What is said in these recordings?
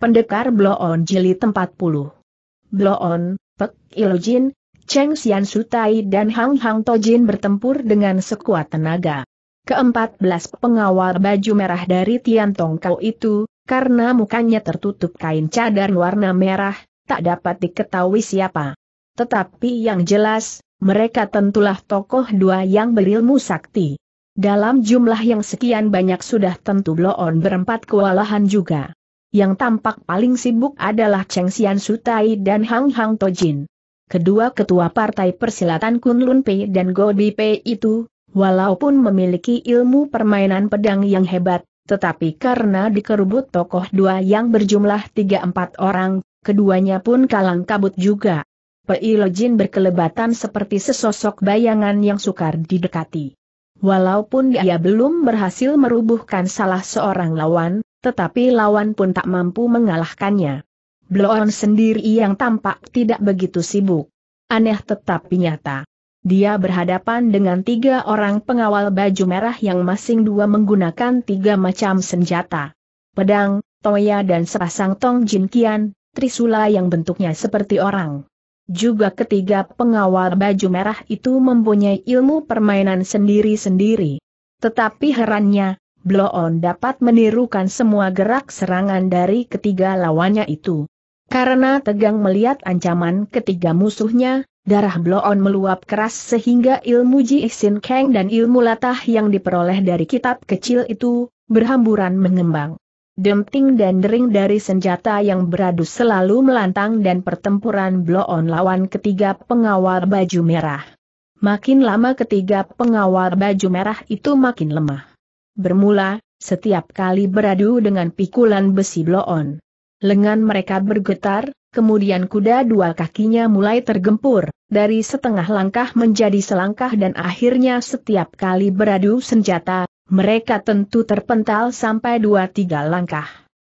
Pendekar Bloon Jili 40. Bloon, Pek Ilojin, Cheng Xian Sutai dan Hang Hang Tojin bertempur dengan sekuat tenaga. Keempat belas pengawal baju merah dari Tian Kau itu, karena mukanya tertutup kain cadar warna merah, tak dapat diketahui siapa. Tetapi yang jelas, mereka tentulah tokoh dua yang berilmu sakti. Dalam jumlah yang sekian banyak sudah tentu Bloon berempat kewalahan juga. Yang tampak paling sibuk adalah Cheng Xian Sutai dan Hang Hang Tojin. Kedua ketua partai persilatan Kunlun Pei dan Go Bi Pei itu, walaupun memiliki ilmu permainan pedang yang hebat, tetapi karena dikerubut tokoh dua yang berjumlah tiga empat orang, keduanya pun kalang kabut juga. Pei Lojin berkelebatan seperti sesosok bayangan yang sukar didekati. Walaupun dia belum berhasil merubuhkan salah seorang lawan, tetapi lawan pun tak mampu mengalahkannya. Bloon sendiri yang tampak tidak begitu sibuk. Aneh tetapi nyata. Dia berhadapan dengan tiga orang pengawal baju merah yang masing dua menggunakan tiga macam senjata. Pedang, toya dan sepasang tong jin kian, trisula yang bentuknya seperti orang. Juga ketiga pengawal baju merah itu mempunyai ilmu permainan sendiri-sendiri. Tetapi herannya, Bloon dapat menirukan semua gerak serangan dari ketiga lawannya itu. Karena tegang melihat ancaman ketiga musuhnya, darah Bloon meluap keras sehingga ilmu Ji Xin Kang dan ilmu latah yang diperoleh dari kitab kecil itu, berhamburan mengembang. Demting dan dering dari senjata yang beradu selalu melantang dan pertempuran bloon lawan ketiga pengawal baju merah. Makin lama ketiga pengawal baju merah itu makin lemah bermula, setiap kali beradu dengan pikulan besi bloon. Lengan mereka bergetar, kemudian kuda dua kakinya mulai tergempur, dari setengah langkah menjadi selangkah dan akhirnya setiap kali beradu senjata, mereka tentu terpental sampai dua tiga langkah.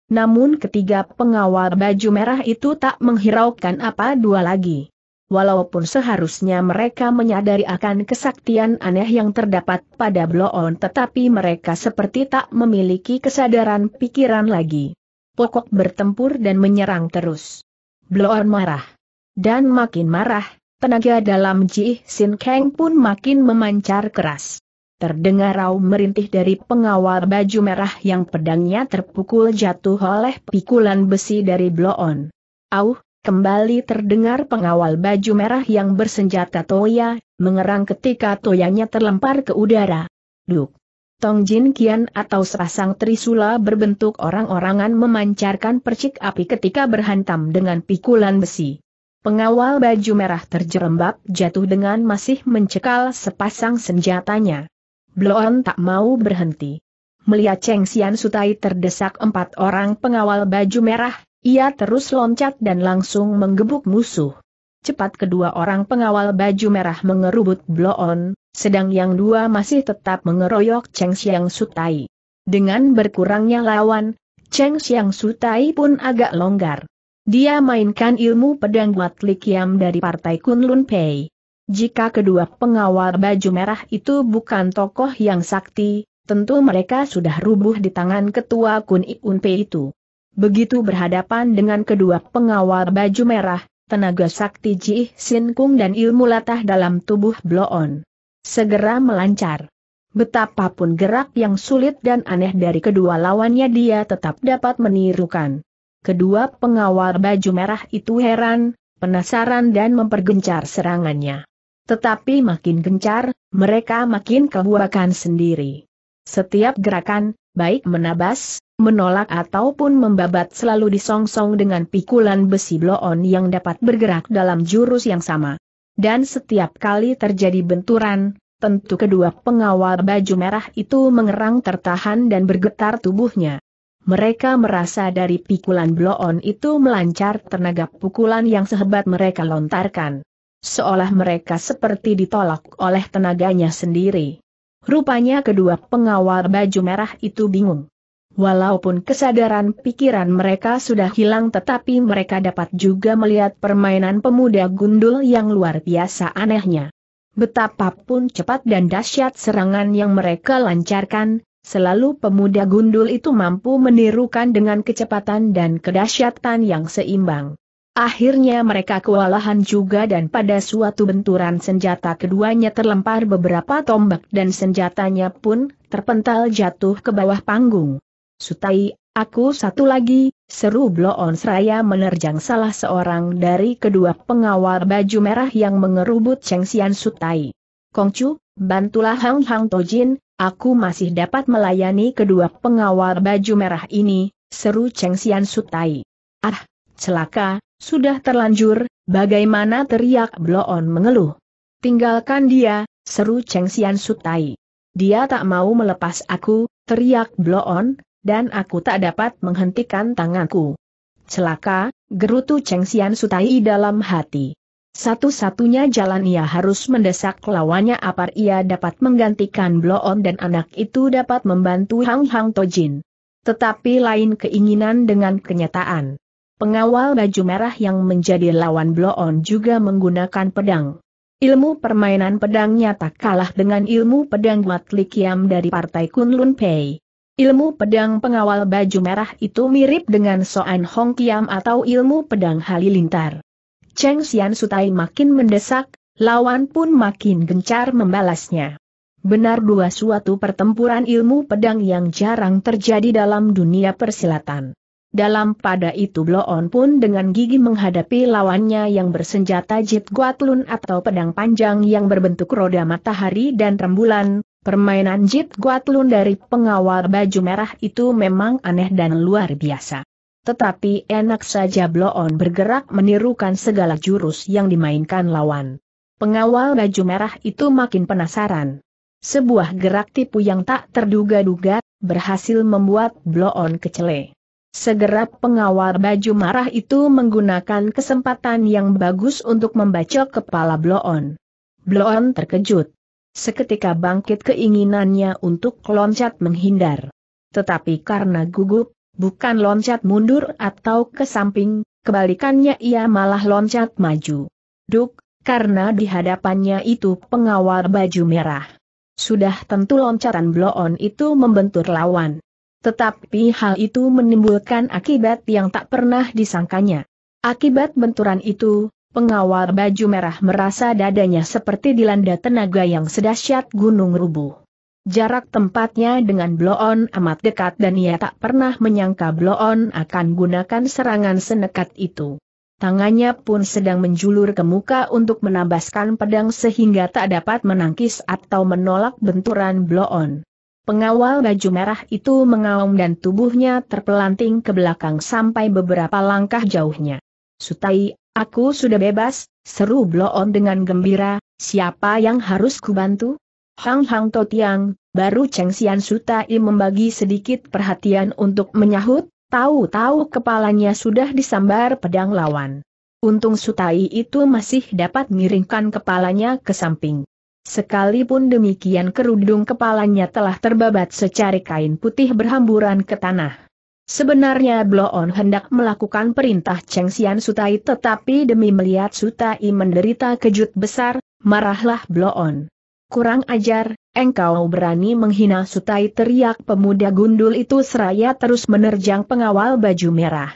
Namun ketiga pengawal baju merah itu tak menghiraukan apa dua lagi walaupun seharusnya mereka menyadari akan kesaktian aneh yang terdapat pada Bloon tetapi mereka seperti tak memiliki kesadaran pikiran lagi. Pokok bertempur dan menyerang terus. Bloon marah. Dan makin marah, tenaga dalam Ji Sin Kang pun makin memancar keras. Terdengar rau merintih dari pengawal baju merah yang pedangnya terpukul jatuh oleh pikulan besi dari Bloon. Auh, Kembali terdengar pengawal baju merah yang bersenjata Toya, mengerang ketika Toyanya terlempar ke udara. Duk! Tong Jin Kian atau sepasang trisula berbentuk orang-orangan memancarkan percik api ketika berhantam dengan pikulan besi. Pengawal baju merah terjerembab jatuh dengan masih mencekal sepasang senjatanya. Bloon tak mau berhenti. Melihat Cheng Xian Sutai terdesak empat orang pengawal baju merah, ia terus loncat dan langsung menggebuk musuh. Cepat kedua orang pengawal baju merah mengerubut bloon, sedang yang dua masih tetap mengeroyok Cheng Xiang Sutai. Dengan berkurangnya lawan, Cheng Xiang Sutai pun agak longgar. Dia mainkan ilmu pedang buat Likiam dari partai Kunlun Pei. Jika kedua pengawal baju merah itu bukan tokoh yang sakti, tentu mereka sudah rubuh di tangan ketua Kun Iun Pei itu. Begitu berhadapan dengan kedua pengawal baju merah, tenaga sakti Ji Sin Kung dan ilmu latah dalam tubuh Bloon. Segera melancar. Betapapun gerak yang sulit dan aneh dari kedua lawannya dia tetap dapat menirukan. Kedua pengawal baju merah itu heran, penasaran dan mempergencar serangannya. Tetapi makin gencar, mereka makin kebuakan sendiri. Setiap gerakan, baik menabas, menolak ataupun membabat selalu disongsong dengan pikulan besi bloon yang dapat bergerak dalam jurus yang sama. Dan setiap kali terjadi benturan, tentu kedua pengawal baju merah itu mengerang tertahan dan bergetar tubuhnya. Mereka merasa dari pikulan bloon itu melancar tenaga pukulan yang sehebat mereka lontarkan. Seolah mereka seperti ditolak oleh tenaganya sendiri. Rupanya kedua pengawal baju merah itu bingung. Walaupun kesadaran pikiran mereka sudah hilang tetapi mereka dapat juga melihat permainan pemuda gundul yang luar biasa anehnya. Betapapun cepat dan dahsyat serangan yang mereka lancarkan, Selalu pemuda gundul itu mampu menirukan dengan kecepatan dan kedahsyatan yang seimbang. Akhirnya mereka kewalahan juga dan pada suatu benturan senjata keduanya terlempar beberapa tombak dan senjatanya pun terpental jatuh ke bawah panggung. Sutai, aku satu lagi, seru Bloon Seraya menerjang salah seorang dari kedua pengawal baju merah yang mengerubut Cheng Xian Sutai. Kongcu, bantulah Hang Hang Tojin, aku masih dapat melayani kedua pengawal baju merah ini, seru Cheng Xian Sutai. Ah, celaka, sudah terlanjur, bagaimana teriak Bloon mengeluh. Tinggalkan dia, seru Cheng Xian Sutai. Dia tak mau melepas aku, teriak Bloon, dan aku tak dapat menghentikan tanganku. Celaka, gerutu Cheng Xian Sutai dalam hati. Satu-satunya jalan ia harus mendesak lawannya apar ia dapat menggantikan Bloon dan anak itu dapat membantu Hang Hang Tojin. Tetapi lain keinginan dengan kenyataan. Pengawal baju merah yang menjadi lawan Bloon juga menggunakan pedang. Ilmu permainan pedangnya tak kalah dengan ilmu pedang Wat Likiam dari partai Kunlun Pei. Ilmu pedang pengawal baju merah itu mirip dengan Soan Hong Kiam atau ilmu pedang halilintar. Cheng Xian Sutai makin mendesak, lawan pun makin gencar membalasnya. Benar dua suatu pertempuran ilmu pedang yang jarang terjadi dalam dunia persilatan. Dalam pada itu Bloon pun dengan gigi menghadapi lawannya yang bersenjata Jit Guatlun atau pedang panjang yang berbentuk roda matahari dan rembulan, Permainan Jit Guatlun dari pengawal baju merah itu memang aneh dan luar biasa. Tetapi enak saja Bloon bergerak menirukan segala jurus yang dimainkan lawan. Pengawal baju merah itu makin penasaran. Sebuah gerak tipu yang tak terduga-duga, berhasil membuat Bloon kecele. Segera pengawal baju merah itu menggunakan kesempatan yang bagus untuk membacok kepala Bloon. Bloon terkejut. Seketika bangkit keinginannya untuk loncat menghindar. Tetapi karena gugup, bukan loncat mundur atau ke samping, kebalikannya ia malah loncat maju. Duk, karena di hadapannya itu pengawal baju merah. Sudah tentu loncatan bloon itu membentur lawan. Tetapi hal itu menimbulkan akibat yang tak pernah disangkanya. Akibat benturan itu, Pengawal baju merah merasa dadanya seperti dilanda tenaga yang sedahsyat gunung rubuh. Jarak tempatnya dengan Bloon amat dekat dan ia tak pernah menyangka Bloon akan gunakan serangan senekat itu. Tangannya pun sedang menjulur ke muka untuk menabaskan pedang sehingga tak dapat menangkis atau menolak benturan Bloon. Pengawal baju merah itu mengaum dan tubuhnya terpelanting ke belakang sampai beberapa langkah jauhnya. Sutai Aku sudah bebas, seru Bloon dengan gembira, siapa yang harus kubantu? Hang Hang Tiang, baru Cheng Xian Sutai membagi sedikit perhatian untuk menyahut, tahu-tahu kepalanya sudah disambar pedang lawan. Untung Sutai itu masih dapat miringkan kepalanya ke samping. Sekalipun demikian kerudung kepalanya telah terbabat secari kain putih berhamburan ke tanah. Sebenarnya Bloon hendak melakukan perintah Cheng Xian Sutai tetapi demi melihat Sutai menderita kejut besar, marahlah Bloon. Kurang ajar, engkau berani menghina Sutai teriak pemuda gundul itu seraya terus menerjang pengawal baju merah.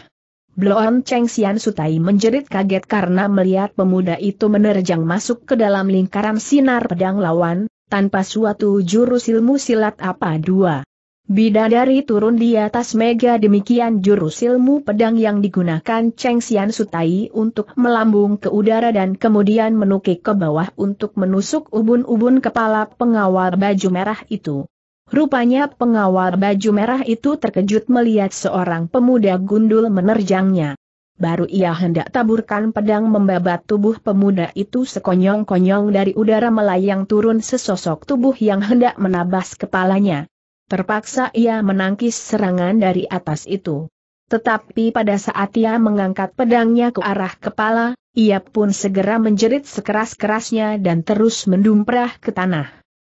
Bloon Cheng Xian Sutai menjerit kaget karena melihat pemuda itu menerjang masuk ke dalam lingkaran sinar pedang lawan, tanpa suatu jurus ilmu silat apa dua. Bidadari turun di atas mega demikian jurus ilmu pedang yang digunakan Cheng Xian Sutai untuk melambung ke udara dan kemudian menukik ke bawah untuk menusuk ubun-ubun kepala pengawal baju merah itu. Rupanya pengawal baju merah itu terkejut melihat seorang pemuda gundul menerjangnya. Baru ia hendak taburkan pedang membabat tubuh pemuda itu sekonyong-konyong dari udara melayang turun sesosok tubuh yang hendak menabas kepalanya. Terpaksa ia menangkis serangan dari atas itu. Tetapi pada saat ia mengangkat pedangnya ke arah kepala, ia pun segera menjerit sekeras-kerasnya dan terus mendumprah ke tanah.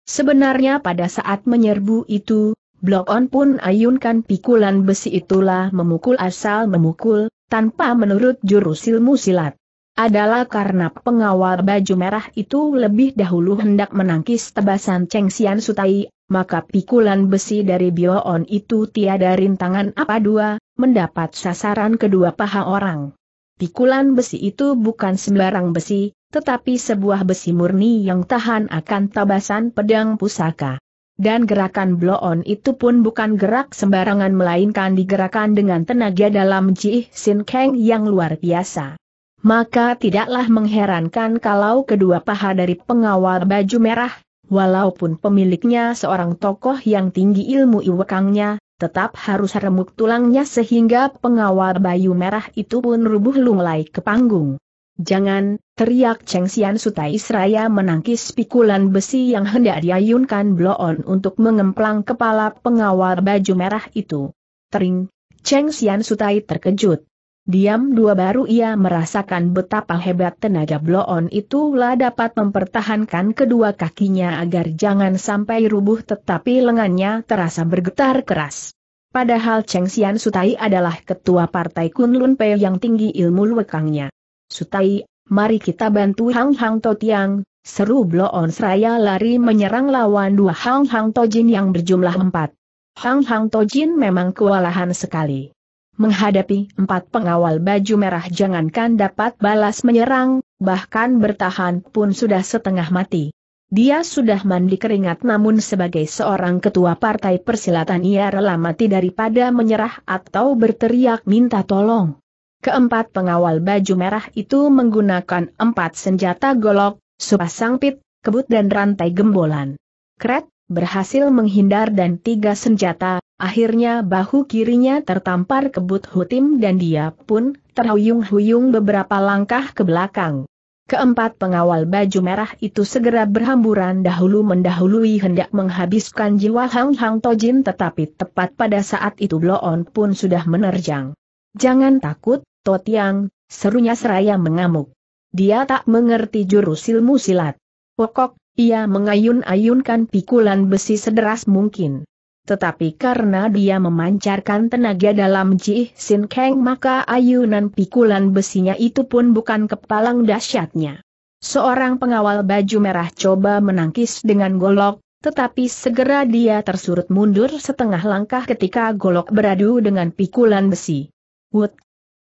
Sebenarnya pada saat menyerbu itu, Blok On pun ayunkan pikulan besi itulah memukul asal memukul, tanpa menurut jurus ilmu silat. Adalah karena pengawal baju merah itu lebih dahulu hendak menangkis tebasan Cheng Xian Sutai, maka pikulan besi dari Bioon itu tiada rintangan apa dua, mendapat sasaran kedua paha orang. Pikulan besi itu bukan sembarang besi, tetapi sebuah besi murni yang tahan akan tabasan pedang pusaka. Dan gerakan bloon itu pun bukan gerak sembarangan melainkan digerakkan dengan tenaga dalam Ji Sin Kang yang luar biasa. Maka tidaklah mengherankan kalau kedua paha dari pengawal baju merah Walaupun pemiliknya seorang tokoh yang tinggi ilmu iwekangnya, tetap harus remuk tulangnya sehingga pengawal bayu merah itu pun rubuh lunglai ke panggung. Jangan, teriak Cheng Xian Sutai Seraya menangkis pikulan besi yang hendak diayunkan bloon untuk mengemplang kepala pengawal baju merah itu. Tering, Cheng Xian Sutai terkejut. Diam dua baru ia merasakan betapa hebat tenaga bloon itulah dapat mempertahankan kedua kakinya agar jangan sampai rubuh tetapi lengannya terasa bergetar keras. Padahal Cheng Xian Sutai adalah ketua partai Kunlun Pei yang tinggi ilmu lekangnya. Sutai, mari kita bantu Hang Hang To Tiang, seru Bloon Seraya lari menyerang lawan dua Hang Hang To Jin yang berjumlah empat. Hang Hang To Jin memang kewalahan sekali. Menghadapi empat pengawal baju merah jangankan dapat balas menyerang, bahkan bertahan pun sudah setengah mati. Dia sudah mandi keringat namun sebagai seorang ketua partai persilatan ia rela mati daripada menyerah atau berteriak minta tolong. Keempat pengawal baju merah itu menggunakan empat senjata golok, supasangpit, pit, kebut dan rantai gembolan. Kret, berhasil menghindar dan tiga senjata, akhirnya bahu kirinya tertampar kebut hutim dan dia pun terhuyung-huyung beberapa langkah ke belakang. Keempat pengawal baju merah itu segera berhamburan dahulu mendahului hendak menghabiskan jiwa Hang Hang Tojin tetapi tepat pada saat itu Bloon pun sudah menerjang. Jangan takut, Totiang, serunya seraya mengamuk. Dia tak mengerti jurus ilmu silat. Pokok, ia mengayun-ayunkan pikulan besi sederas mungkin. Tetapi karena dia memancarkan tenaga dalam Ji Sin Kang maka ayunan pikulan besinya itu pun bukan kepalang dahsyatnya. Seorang pengawal baju merah coba menangkis dengan golok, tetapi segera dia tersurut mundur setengah langkah ketika golok beradu dengan pikulan besi. Wood!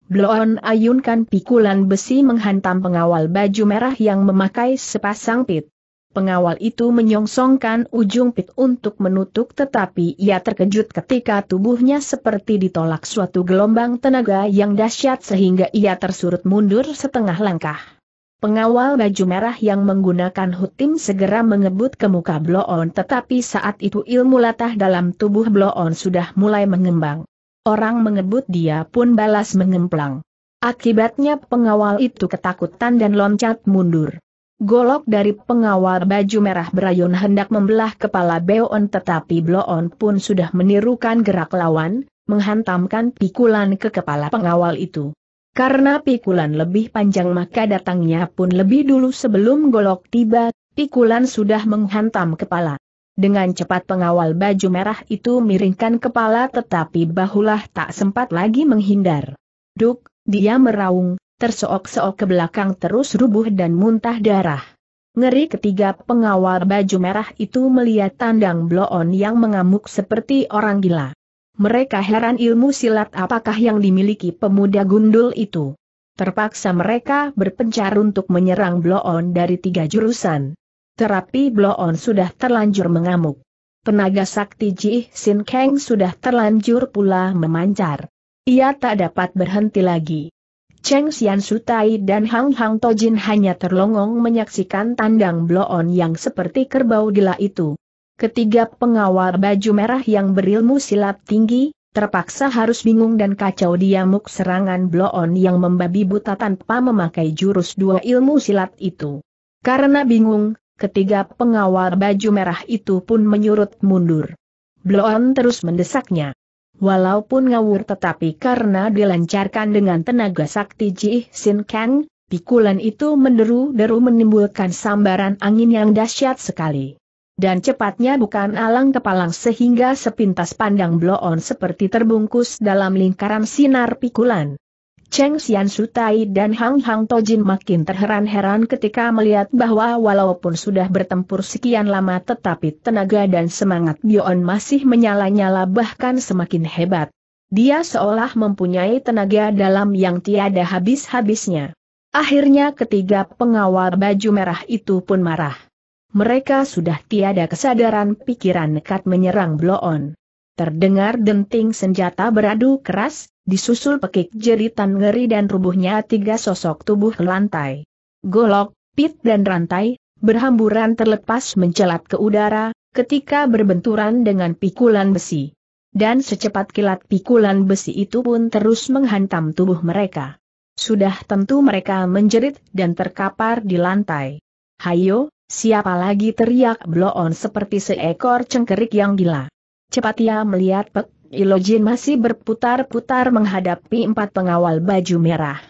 Bloon ayunkan pikulan besi menghantam pengawal baju merah yang memakai sepasang pit. Pengawal itu menyongsongkan ujung pit untuk menutup tetapi ia terkejut ketika tubuhnya seperti ditolak suatu gelombang tenaga yang dahsyat sehingga ia tersurut mundur setengah langkah. Pengawal baju merah yang menggunakan hutim segera mengebut ke muka Bloon tetapi saat itu ilmu latah dalam tubuh Bloon sudah mulai mengembang. Orang mengebut dia pun balas mengemplang. Akibatnya pengawal itu ketakutan dan loncat mundur. Golok dari pengawal baju merah berayun hendak membelah kepala Beon tetapi Bloon pun sudah menirukan gerak lawan, menghantamkan pikulan ke kepala pengawal itu. Karena pikulan lebih panjang maka datangnya pun lebih dulu sebelum golok tiba, pikulan sudah menghantam kepala. Dengan cepat pengawal baju merah itu miringkan kepala tetapi bahulah tak sempat lagi menghindar. Duk, dia meraung, terseok-seok ke belakang terus rubuh dan muntah darah. Ngeri ketiga pengawal baju merah itu melihat tandang bloon yang mengamuk seperti orang gila. Mereka heran ilmu silat apakah yang dimiliki pemuda gundul itu. Terpaksa mereka berpencar untuk menyerang bloon dari tiga jurusan. Terapi bloon sudah terlanjur mengamuk. Tenaga sakti Ji Sin Kang sudah terlanjur pula memancar. Ia tak dapat berhenti lagi. Cheng Xian Sutai dan Hang Hang Tojin hanya terlongong menyaksikan tandang bloon yang seperti kerbau gila itu. Ketiga pengawal baju merah yang berilmu silat tinggi, terpaksa harus bingung dan kacau diamuk serangan bloon yang membabi buta tanpa memakai jurus dua ilmu silat itu. Karena bingung, ketiga pengawal baju merah itu pun menyurut mundur. Bloon terus mendesaknya. Walaupun ngawur tetapi karena dilancarkan dengan tenaga sakti Ji Sin Kang, pikulan itu menderu-deru menimbulkan sambaran angin yang dahsyat sekali. Dan cepatnya bukan alang kepalang sehingga sepintas pandang bloon seperti terbungkus dalam lingkaran sinar pikulan. Cheng Xian Sutai dan Hang Hang Tojin makin terheran-heran ketika melihat bahwa walaupun sudah bertempur sekian lama tetapi tenaga dan semangat Bion masih menyala-nyala bahkan semakin hebat. Dia seolah mempunyai tenaga dalam yang tiada habis-habisnya. Akhirnya ketiga pengawal baju merah itu pun marah. Mereka sudah tiada kesadaran pikiran nekat menyerang Bloon. Terdengar denting senjata beradu keras, disusul pekik jeritan ngeri dan rubuhnya tiga sosok tubuh lantai. Golok, pit dan rantai, berhamburan terlepas mencelat ke udara, ketika berbenturan dengan pikulan besi. Dan secepat kilat pikulan besi itu pun terus menghantam tubuh mereka. Sudah tentu mereka menjerit dan terkapar di lantai. Hayo, siapa lagi teriak bloon seperti seekor cengkerik yang gila. Cepat ia melihat Pek Ilojin masih berputar-putar menghadapi empat pengawal baju merah.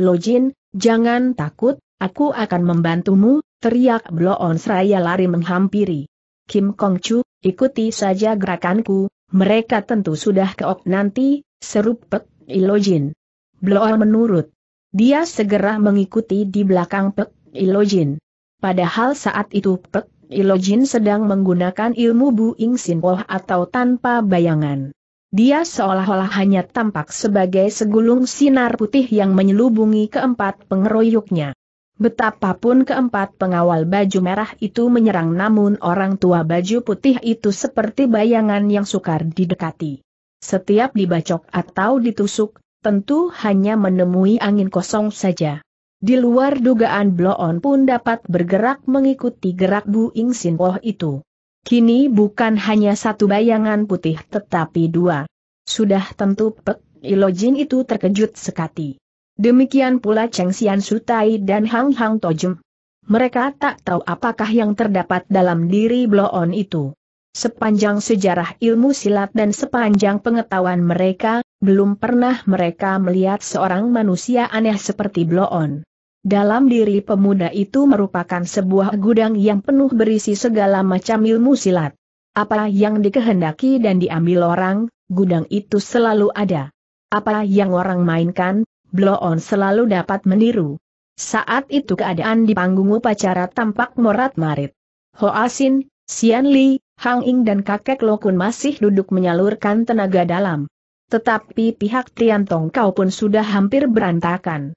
Lojin, jangan takut, aku akan membantumu, teriak Bloon Seraya lari menghampiri. Kim Kong Chu, ikuti saja gerakanku, mereka tentu sudah keok nanti, seru Pek Ilojin. Bloon menurut. Dia segera mengikuti di belakang Pek Ilojin. Padahal saat itu Pek Ilojin sedang menggunakan ilmu Ing Sin Poh atau tanpa bayangan. Dia seolah-olah hanya tampak sebagai segulung sinar putih yang menyelubungi keempat pengeroyoknya. Betapapun keempat pengawal baju merah itu menyerang namun orang tua baju putih itu seperti bayangan yang sukar didekati. Setiap dibacok atau ditusuk, tentu hanya menemui angin kosong saja. Di luar dugaan Bloon pun dapat bergerak mengikuti gerak Bu Ing Sin Poh itu. Kini bukan hanya satu bayangan putih tetapi dua. Sudah tentu Pek Ilojin itu terkejut sekali. Demikian pula Cheng Xian Sutai dan Hang Hang Tojem. Mereka tak tahu apakah yang terdapat dalam diri Bloon itu. Sepanjang sejarah ilmu silat dan sepanjang pengetahuan mereka, belum pernah mereka melihat seorang manusia aneh seperti Bloon. Dalam diri pemuda itu merupakan sebuah gudang yang penuh berisi segala macam ilmu silat. Apa yang dikehendaki dan diambil orang, gudang itu selalu ada. Apa yang orang mainkan, blow on selalu dapat meniru. Saat itu keadaan di panggung upacara tampak morat-marit. Asin, Xian Li, Hang Ying dan kakek Lokun masih duduk menyalurkan tenaga dalam. Tetapi pihak Tong kau pun sudah hampir berantakan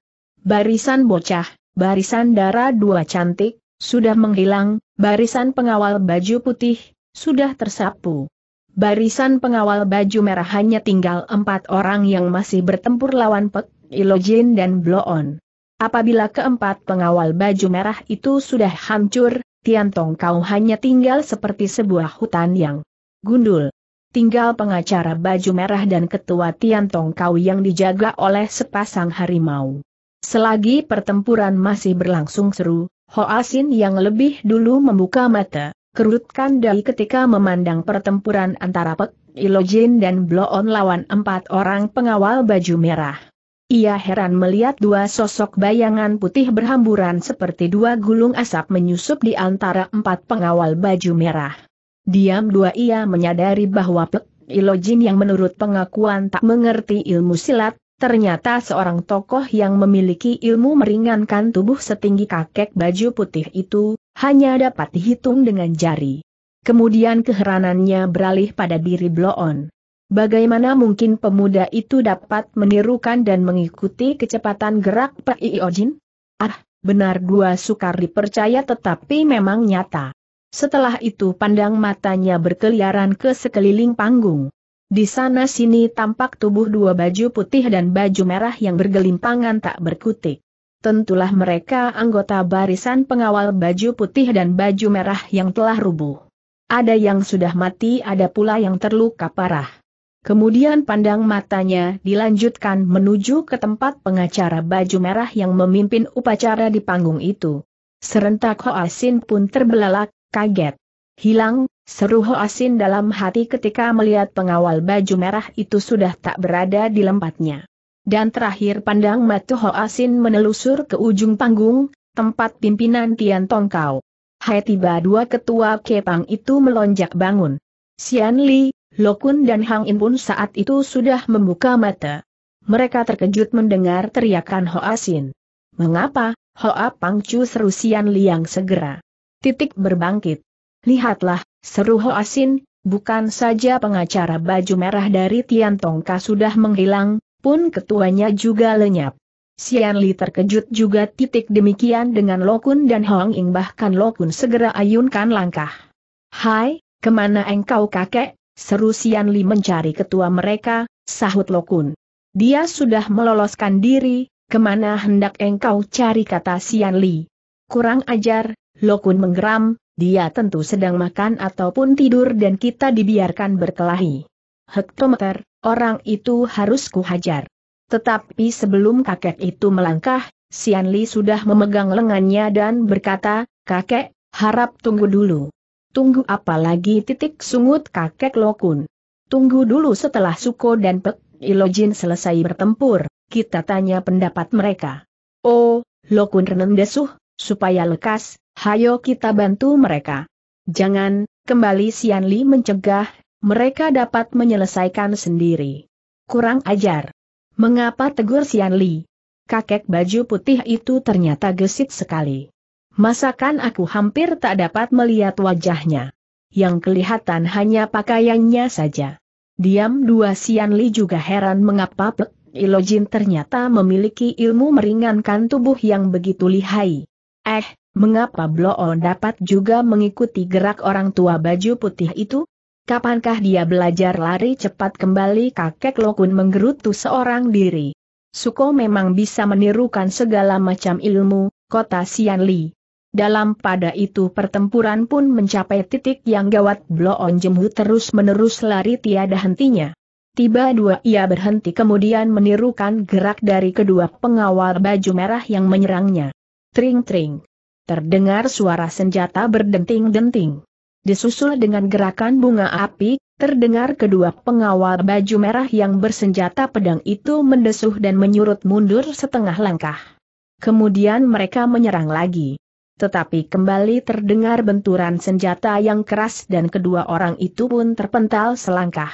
barisan bocah, barisan darah dua cantik, sudah menghilang, barisan pengawal baju putih, sudah tersapu. Barisan pengawal baju merah hanya tinggal empat orang yang masih bertempur lawan Pek, Ilojin dan Bloon. Apabila keempat pengawal baju merah itu sudah hancur, Tiantong kau hanya tinggal seperti sebuah hutan yang gundul. Tinggal pengacara baju merah dan ketua Tiantong kau yang dijaga oleh sepasang harimau. Selagi pertempuran masih berlangsung seru, Hoasin yang lebih dulu membuka mata, kerutkan dahi ketika memandang pertempuran antara Pek, Ilojin dan Bloon lawan empat orang pengawal baju merah. Ia heran melihat dua sosok bayangan putih berhamburan seperti dua gulung asap menyusup di antara empat pengawal baju merah. Diam dua ia menyadari bahwa Pek, Ilojin yang menurut pengakuan tak mengerti ilmu silat, Ternyata seorang tokoh yang memiliki ilmu meringankan tubuh setinggi kakek baju putih itu, hanya dapat dihitung dengan jari. Kemudian keheranannya beralih pada diri Bloon. Bagaimana mungkin pemuda itu dapat menirukan dan mengikuti kecepatan gerak Pak Iojin? Ah, benar dua sukar dipercaya tetapi memang nyata. Setelah itu pandang matanya berkeliaran ke sekeliling panggung. Di sana-sini tampak tubuh dua baju putih dan baju merah yang bergelimpangan tak berkutik. Tentulah mereka anggota barisan pengawal baju putih dan baju merah yang telah rubuh. Ada yang sudah mati ada pula yang terluka parah. Kemudian pandang matanya dilanjutkan menuju ke tempat pengacara baju merah yang memimpin upacara di panggung itu. Serentak Hoa Sin pun terbelalak, kaget. Hilang, seru Ho Asin dalam hati ketika melihat pengawal baju merah itu sudah tak berada di lempatnya. Dan terakhir pandang mata Asin menelusur ke ujung panggung, tempat pimpinan Tian Tongkau. Hai tiba dua ketua Kepang itu melonjak bangun. Sian Li, Lokun dan Hang In pun saat itu sudah membuka mata. Mereka terkejut mendengar teriakan Ho Asin. Mengapa, Hoa Pangcu seru Sian Li yang segera. Titik berbangkit. Lihatlah, seru Ho Asin. bukan saja pengacara baju merah dari Tian Tongka sudah menghilang, pun ketuanya juga lenyap. Sian Li terkejut juga titik demikian dengan Lokun dan Hong Ing bahkan Lokun segera ayunkan langkah. Hai, kemana engkau kakek? Seru Sian Li mencari ketua mereka, sahut Lokun. Dia sudah meloloskan diri, kemana hendak engkau cari kata Sian Li. Kurang ajar, Lokun menggeram, dia tentu sedang makan ataupun tidur dan kita dibiarkan berkelahi. Hektometer, orang itu harus kuhajar. Tetapi sebelum kakek itu melangkah, Sian Li sudah memegang lengannya dan berkata, kakek, harap tunggu dulu. Tunggu apa lagi titik sungut kakek Lokun. Tunggu dulu setelah Suko dan Pek Ilojin selesai bertempur, kita tanya pendapat mereka. Oh, Lokun renendesuh, supaya lekas, Hayo kita bantu mereka. Jangan, kembali Sian Li mencegah, mereka dapat menyelesaikan sendiri. Kurang ajar. Mengapa tegur Sian Li? Kakek baju putih itu ternyata gesit sekali. Masakan aku hampir tak dapat melihat wajahnya. Yang kelihatan hanya pakaiannya saja. Diam dua Sian Li juga heran mengapa Plek Ilojin ternyata memiliki ilmu meringankan tubuh yang begitu lihai. Eh, mengapa Bloon dapat juga mengikuti gerak orang tua baju putih itu? Kapankah dia belajar lari cepat kembali kakek Lokun menggerutu seorang diri? Suko memang bisa menirukan segala macam ilmu, kota Xianli. Dalam pada itu pertempuran pun mencapai titik yang gawat Bloon Jemhu terus-menerus lari tiada hentinya. Tiba dua ia berhenti kemudian menirukan gerak dari kedua pengawal baju merah yang menyerangnya. Tring-tring terdengar suara senjata berdenting-denting. Disusul dengan gerakan bunga api, terdengar kedua pengawal baju merah yang bersenjata pedang itu mendesuh dan menyurut mundur setengah langkah. Kemudian mereka menyerang lagi. Tetapi kembali terdengar benturan senjata yang keras dan kedua orang itu pun terpental selangkah.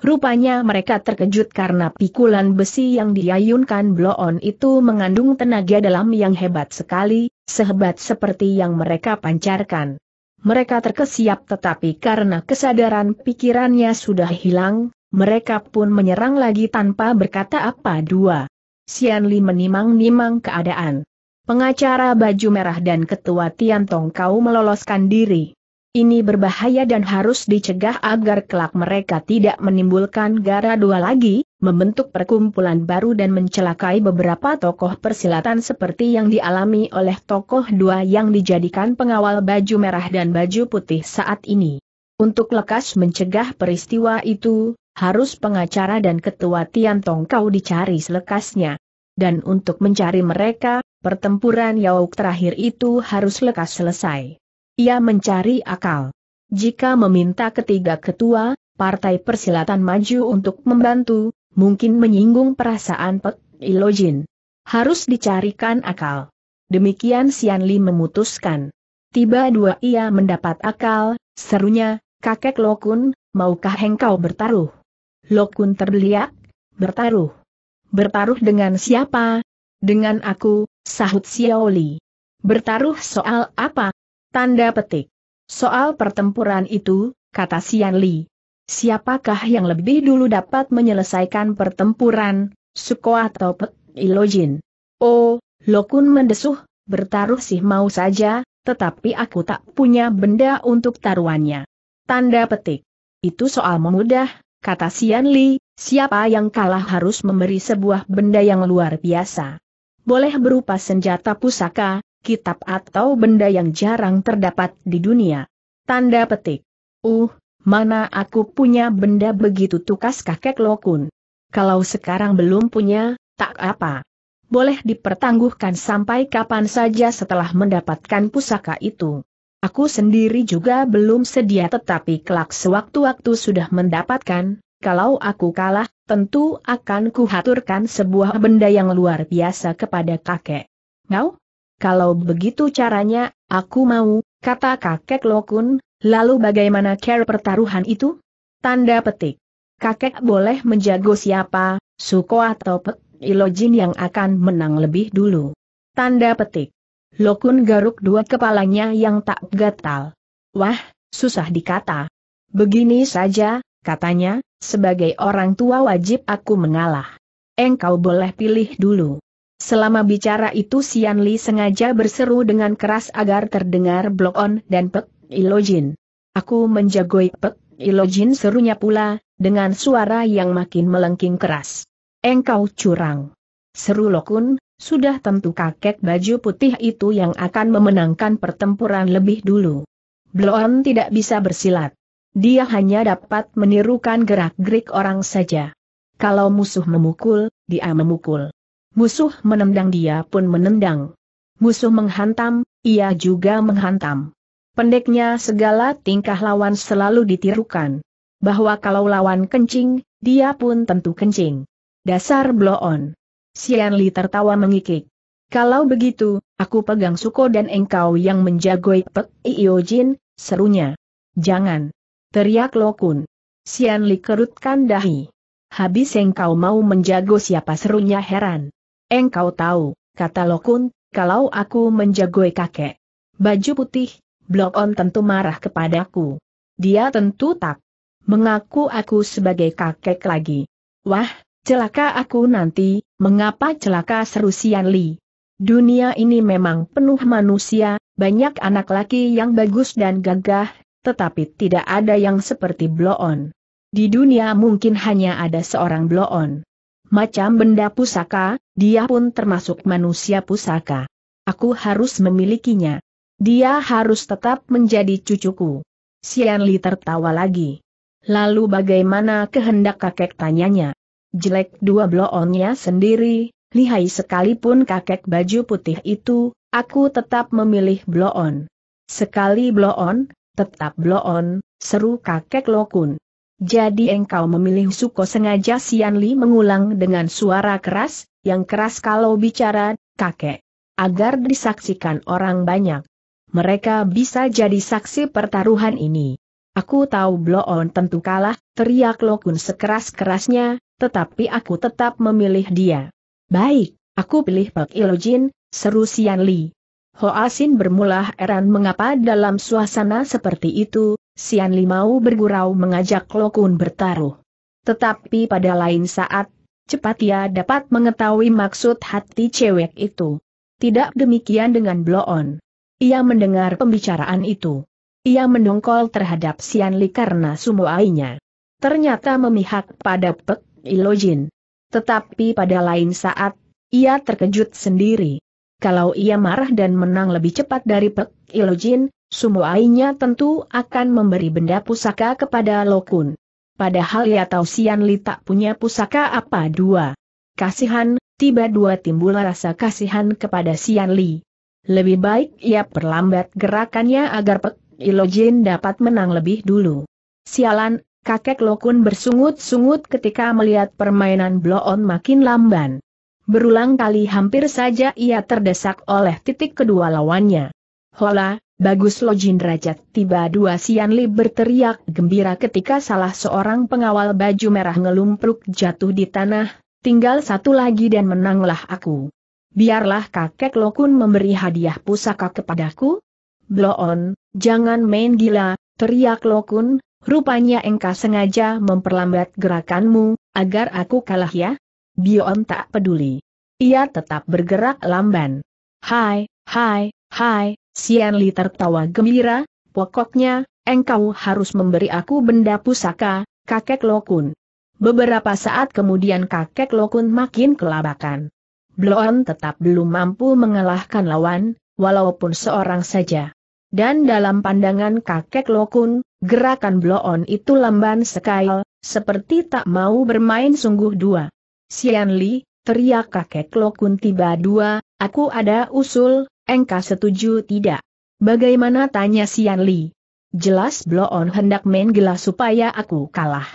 Rupanya mereka terkejut karena pikulan besi yang diayunkan Bloon itu mengandung tenaga dalam yang hebat sekali, sehebat seperti yang mereka pancarkan. Mereka terkesiap tetapi karena kesadaran pikirannya sudah hilang, mereka pun menyerang lagi tanpa berkata apa dua. Sian Li menimang-nimang keadaan. Pengacara baju merah dan ketua Tian Tong Kau meloloskan diri. Ini berbahaya dan harus dicegah agar kelak mereka tidak menimbulkan gara dua lagi, membentuk perkumpulan baru dan mencelakai beberapa tokoh persilatan seperti yang dialami oleh tokoh dua yang dijadikan pengawal baju merah dan baju putih saat ini. Untuk lekas mencegah peristiwa itu, harus pengacara dan ketua Tian Tong dicari selekasnya. Dan untuk mencari mereka, pertempuran Yauk terakhir itu harus lekas selesai. Ia mencari akal. Jika meminta ketiga ketua, Partai Persilatan Maju untuk membantu, mungkin menyinggung perasaan Pek Ilojin. Harus dicarikan akal. Demikian Sian Li memutuskan. Tiba dua ia mendapat akal, serunya, kakek Lokun, maukah hengkau bertaruh? Lokun terbeliak, bertaruh. Bertaruh dengan siapa? Dengan aku, sahut Xiaoli. Bertaruh soal apa? Tanda petik. Soal pertempuran itu, kata Sian Li. Siapakah yang lebih dulu dapat menyelesaikan pertempuran, Suko atau Pek Ilojin? Oh, Lokun mendesuh, bertaruh sih mau saja, tetapi aku tak punya benda untuk taruhannya. Tanda petik. Itu soal memudah, kata Sian Li, siapa yang kalah harus memberi sebuah benda yang luar biasa. Boleh berupa senjata pusaka, kitab atau benda yang jarang terdapat di dunia. Tanda petik. Uh, mana aku punya benda begitu tukas kakek Lokun. Kalau sekarang belum punya, tak apa. Boleh dipertangguhkan sampai kapan saja setelah mendapatkan pusaka itu. Aku sendiri juga belum sedia tetapi kelak sewaktu-waktu sudah mendapatkan, kalau aku kalah, tentu akan kuhaturkan sebuah benda yang luar biasa kepada kakek. Ngau? Kalau begitu caranya, aku mau, kata kakek Lokun, lalu bagaimana care pertaruhan itu? Tanda petik. Kakek boleh menjago siapa, Suko atau Pek Ilojin yang akan menang lebih dulu. Tanda petik. Lokun garuk dua kepalanya yang tak gatal. Wah, susah dikata. Begini saja, katanya, sebagai orang tua wajib aku mengalah. Engkau boleh pilih dulu. Selama bicara itu Sian Li sengaja berseru dengan keras agar terdengar Blok On dan Pek Ilojin. Aku menjagoi Pek Ilojin serunya pula, dengan suara yang makin melengking keras. Engkau curang. Seru Lokun, sudah tentu kakek baju putih itu yang akan memenangkan pertempuran lebih dulu. Bloon tidak bisa bersilat. Dia hanya dapat menirukan gerak-gerik orang saja. Kalau musuh memukul, dia memukul. Musuh menendang dia pun menendang. Musuh menghantam, ia juga menghantam. Pendeknya segala tingkah lawan selalu ditirukan. Bahwa kalau lawan kencing, dia pun tentu kencing. Dasar blow on. Sian Li tertawa mengikik. Kalau begitu, aku pegang suko dan engkau yang menjagoi Pek Jin, serunya. Jangan. Teriak Lokun. Sian Li kerutkan dahi. Habis engkau mau menjago siapa serunya heran. Engkau tahu, kata Lokun, kalau aku menjagoi kakek. Baju putih, Blok On tentu marah kepadaku. Dia tentu tak mengaku aku sebagai kakek lagi. Wah, celaka aku nanti, mengapa celaka seru Sian Li? Dunia ini memang penuh manusia, banyak anak laki yang bagus dan gagah, tetapi tidak ada yang seperti Bloon. Di dunia mungkin hanya ada seorang Bloon. Macam benda pusaka, dia pun termasuk manusia pusaka. Aku harus memilikinya. Dia harus tetap menjadi cucuku. Sian Li tertawa lagi. Lalu bagaimana kehendak kakek tanyanya? Jelek dua bloonnya sendiri, lihai sekalipun kakek baju putih itu, aku tetap memilih bloon. Sekali bloon, tetap bloon, seru kakek lokun. Jadi engkau memilih Suko sengaja Sian Li mengulang dengan suara keras, yang keras kalau bicara, kakek. Agar disaksikan orang banyak. Mereka bisa jadi saksi pertaruhan ini. Aku tahu Bloon tentu kalah, teriak Lokun sekeras-kerasnya, tetapi aku tetap memilih dia. Baik, aku pilih Pak Ilojin, seru Sian Li. Hoa Sin bermula heran mengapa dalam suasana seperti itu, Sian Limau bergurau mengajak Lokun bertaruh. Tetapi pada lain saat, cepat ia dapat mengetahui maksud hati cewek itu. Tidak demikian dengan Bloon. Ia mendengar pembicaraan itu. Ia mendongkol terhadap Sian Li karena sumuainya. Ternyata memihak pada Pek Ilojin. Tetapi pada lain saat, ia terkejut sendiri. Kalau ia marah dan menang lebih cepat dari Pek Ilojin, Sumuainya tentu akan memberi benda pusaka kepada Lokun. Padahal ya tahu Sian Li tak punya pusaka apa dua. Kasihan, tiba dua timbul rasa kasihan kepada Sian Li. Lebih baik ia perlambat gerakannya agar Pek Ilojin dapat menang lebih dulu. Sialan, kakek Lokun bersungut-sungut ketika melihat permainan bloon makin lamban. Berulang kali hampir saja ia terdesak oleh titik kedua lawannya. Hola, Bagus Lojin Rajat tiba dua Sianli berteriak gembira ketika salah seorang pengawal baju merah ngelumpruk jatuh di tanah, tinggal satu lagi dan menanglah aku. Biarlah kakek Lo Kun memberi hadiah pusaka kepadaku? Bloon, jangan main gila, teriak Lo Kun. rupanya engkau sengaja memperlambat gerakanmu, agar aku kalah ya? Bion tak peduli. Ia tetap bergerak lamban. Hai, hai, hai, Sian Li tertawa gembira, pokoknya, engkau harus memberi aku benda pusaka, kakek Lokun. Beberapa saat kemudian kakek Lokun makin kelabakan. Bloon tetap belum mampu mengalahkan lawan, walaupun seorang saja. Dan dalam pandangan kakek Lokun, gerakan Bloon itu lamban sekali, seperti tak mau bermain sungguh dua. Sian Li, teriak kakek Lokun tiba dua, aku ada usul, Engkau setuju tidak? Bagaimana tanya Sian Li? Jelas Blow On hendak main gelas supaya aku kalah.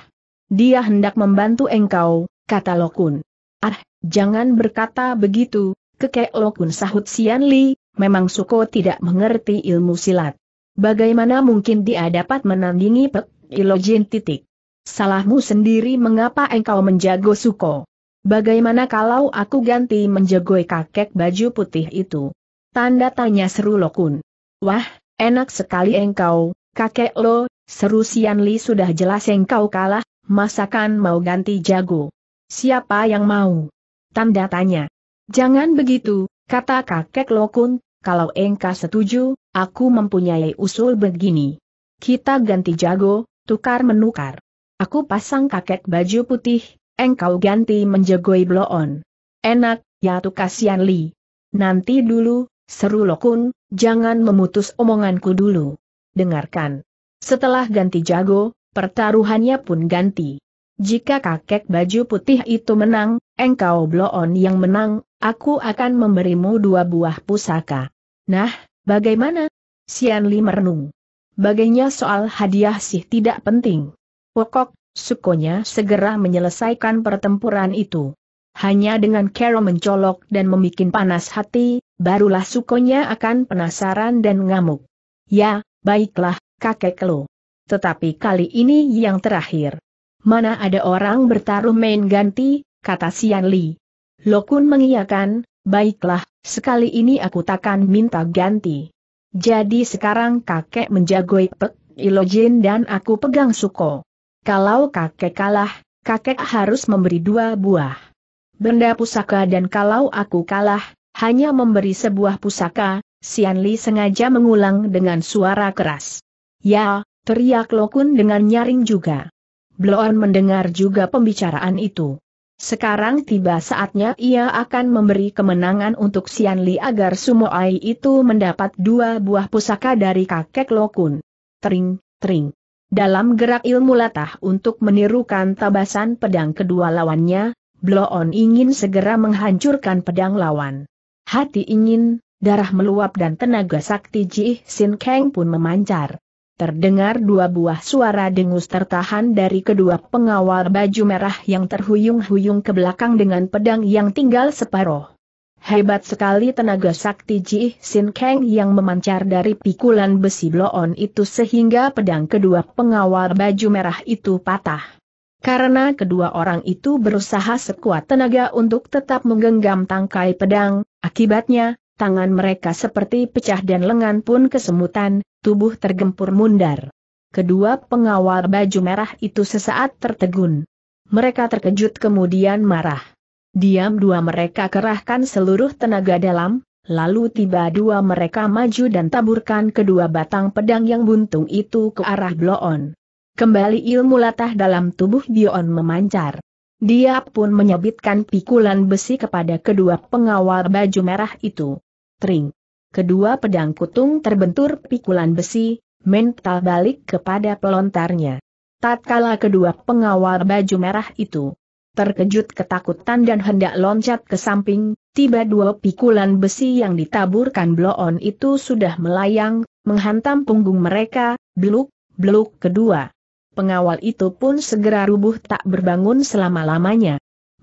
Dia hendak membantu engkau, kata Lokun. Ah, jangan berkata begitu, kekek Lokun sahut Sian Li, memang Suko tidak mengerti ilmu silat. Bagaimana mungkin dia dapat menandingi Pek Ilojin titik? Salahmu sendiri mengapa engkau menjago Suko? Bagaimana kalau aku ganti menjagoi kakek baju putih itu? Tanda tanya seru Lokun. Wah, enak sekali engkau, kakek lo, seru Sian Li sudah jelas engkau kalah, masakan mau ganti jago. Siapa yang mau? Tanda tanya. Jangan begitu, kata kakek Lokun, kalau engkau setuju, aku mempunyai usul begini. Kita ganti jago, tukar menukar. Aku pasang kakek baju putih, engkau ganti menjegoi bloon. Enak, ya tuh Sian Li. Nanti dulu, Seru Lokun, jangan memutus omonganku dulu. Dengarkan. Setelah ganti jago, pertaruhannya pun ganti. Jika kakek baju putih itu menang, engkau bloon yang menang, aku akan memberimu dua buah pusaka. Nah, bagaimana? Sian Li merenung. Bagainya soal hadiah sih tidak penting. Pokok, sukonya segera menyelesaikan pertempuran itu. Hanya dengan Carol mencolok dan membuat panas hati, barulah sukonya akan penasaran dan ngamuk. Ya, baiklah, kakek lo. Tetapi kali ini yang terakhir. Mana ada orang bertaruh main ganti, kata Sian Li. Lokun mengiyakan, baiklah, sekali ini aku takkan minta ganti. Jadi sekarang kakek menjagoi Pek, Ilojin dan aku pegang Suko. Kalau kakek kalah, kakek harus memberi dua buah benda pusaka dan kalau aku kalah, hanya memberi sebuah pusaka, Sian Li sengaja mengulang dengan suara keras. Ya, teriak Lokun dengan nyaring juga. Bloon mendengar juga pembicaraan itu. Sekarang tiba saatnya ia akan memberi kemenangan untuk Sian Li agar ai itu mendapat dua buah pusaka dari kakek Lokun. Tering, tering. Dalam gerak ilmu latah untuk menirukan tabasan pedang kedua lawannya, Bloon ingin segera menghancurkan pedang lawan. Hati ingin, darah meluap dan tenaga sakti Ji Sin Kang pun memancar. Terdengar dua buah suara dengus tertahan dari kedua pengawal baju merah yang terhuyung-huyung ke belakang dengan pedang yang tinggal separoh. Hebat sekali tenaga sakti Ji Sin Kang yang memancar dari pikulan besi bloon itu sehingga pedang kedua pengawal baju merah itu patah. Karena kedua orang itu berusaha sekuat tenaga untuk tetap menggenggam tangkai pedang, akibatnya, tangan mereka seperti pecah dan lengan pun kesemutan, tubuh tergempur mundar. Kedua pengawal baju merah itu sesaat tertegun. Mereka terkejut kemudian marah. Diam dua mereka kerahkan seluruh tenaga dalam, lalu tiba dua mereka maju dan taburkan kedua batang pedang yang buntung itu ke arah Bloon kembali ilmu latah dalam tubuh Dion memancar. Dia pun menyebitkan pikulan besi kepada kedua pengawal baju merah itu. Tring. Kedua pedang kutung terbentur pikulan besi, mental balik kepada pelontarnya. Tatkala kedua pengawal baju merah itu terkejut ketakutan dan hendak loncat ke samping, tiba dua pikulan besi yang ditaburkan bloon itu sudah melayang, menghantam punggung mereka, beluk, beluk kedua pengawal itu pun segera rubuh tak berbangun selama-lamanya.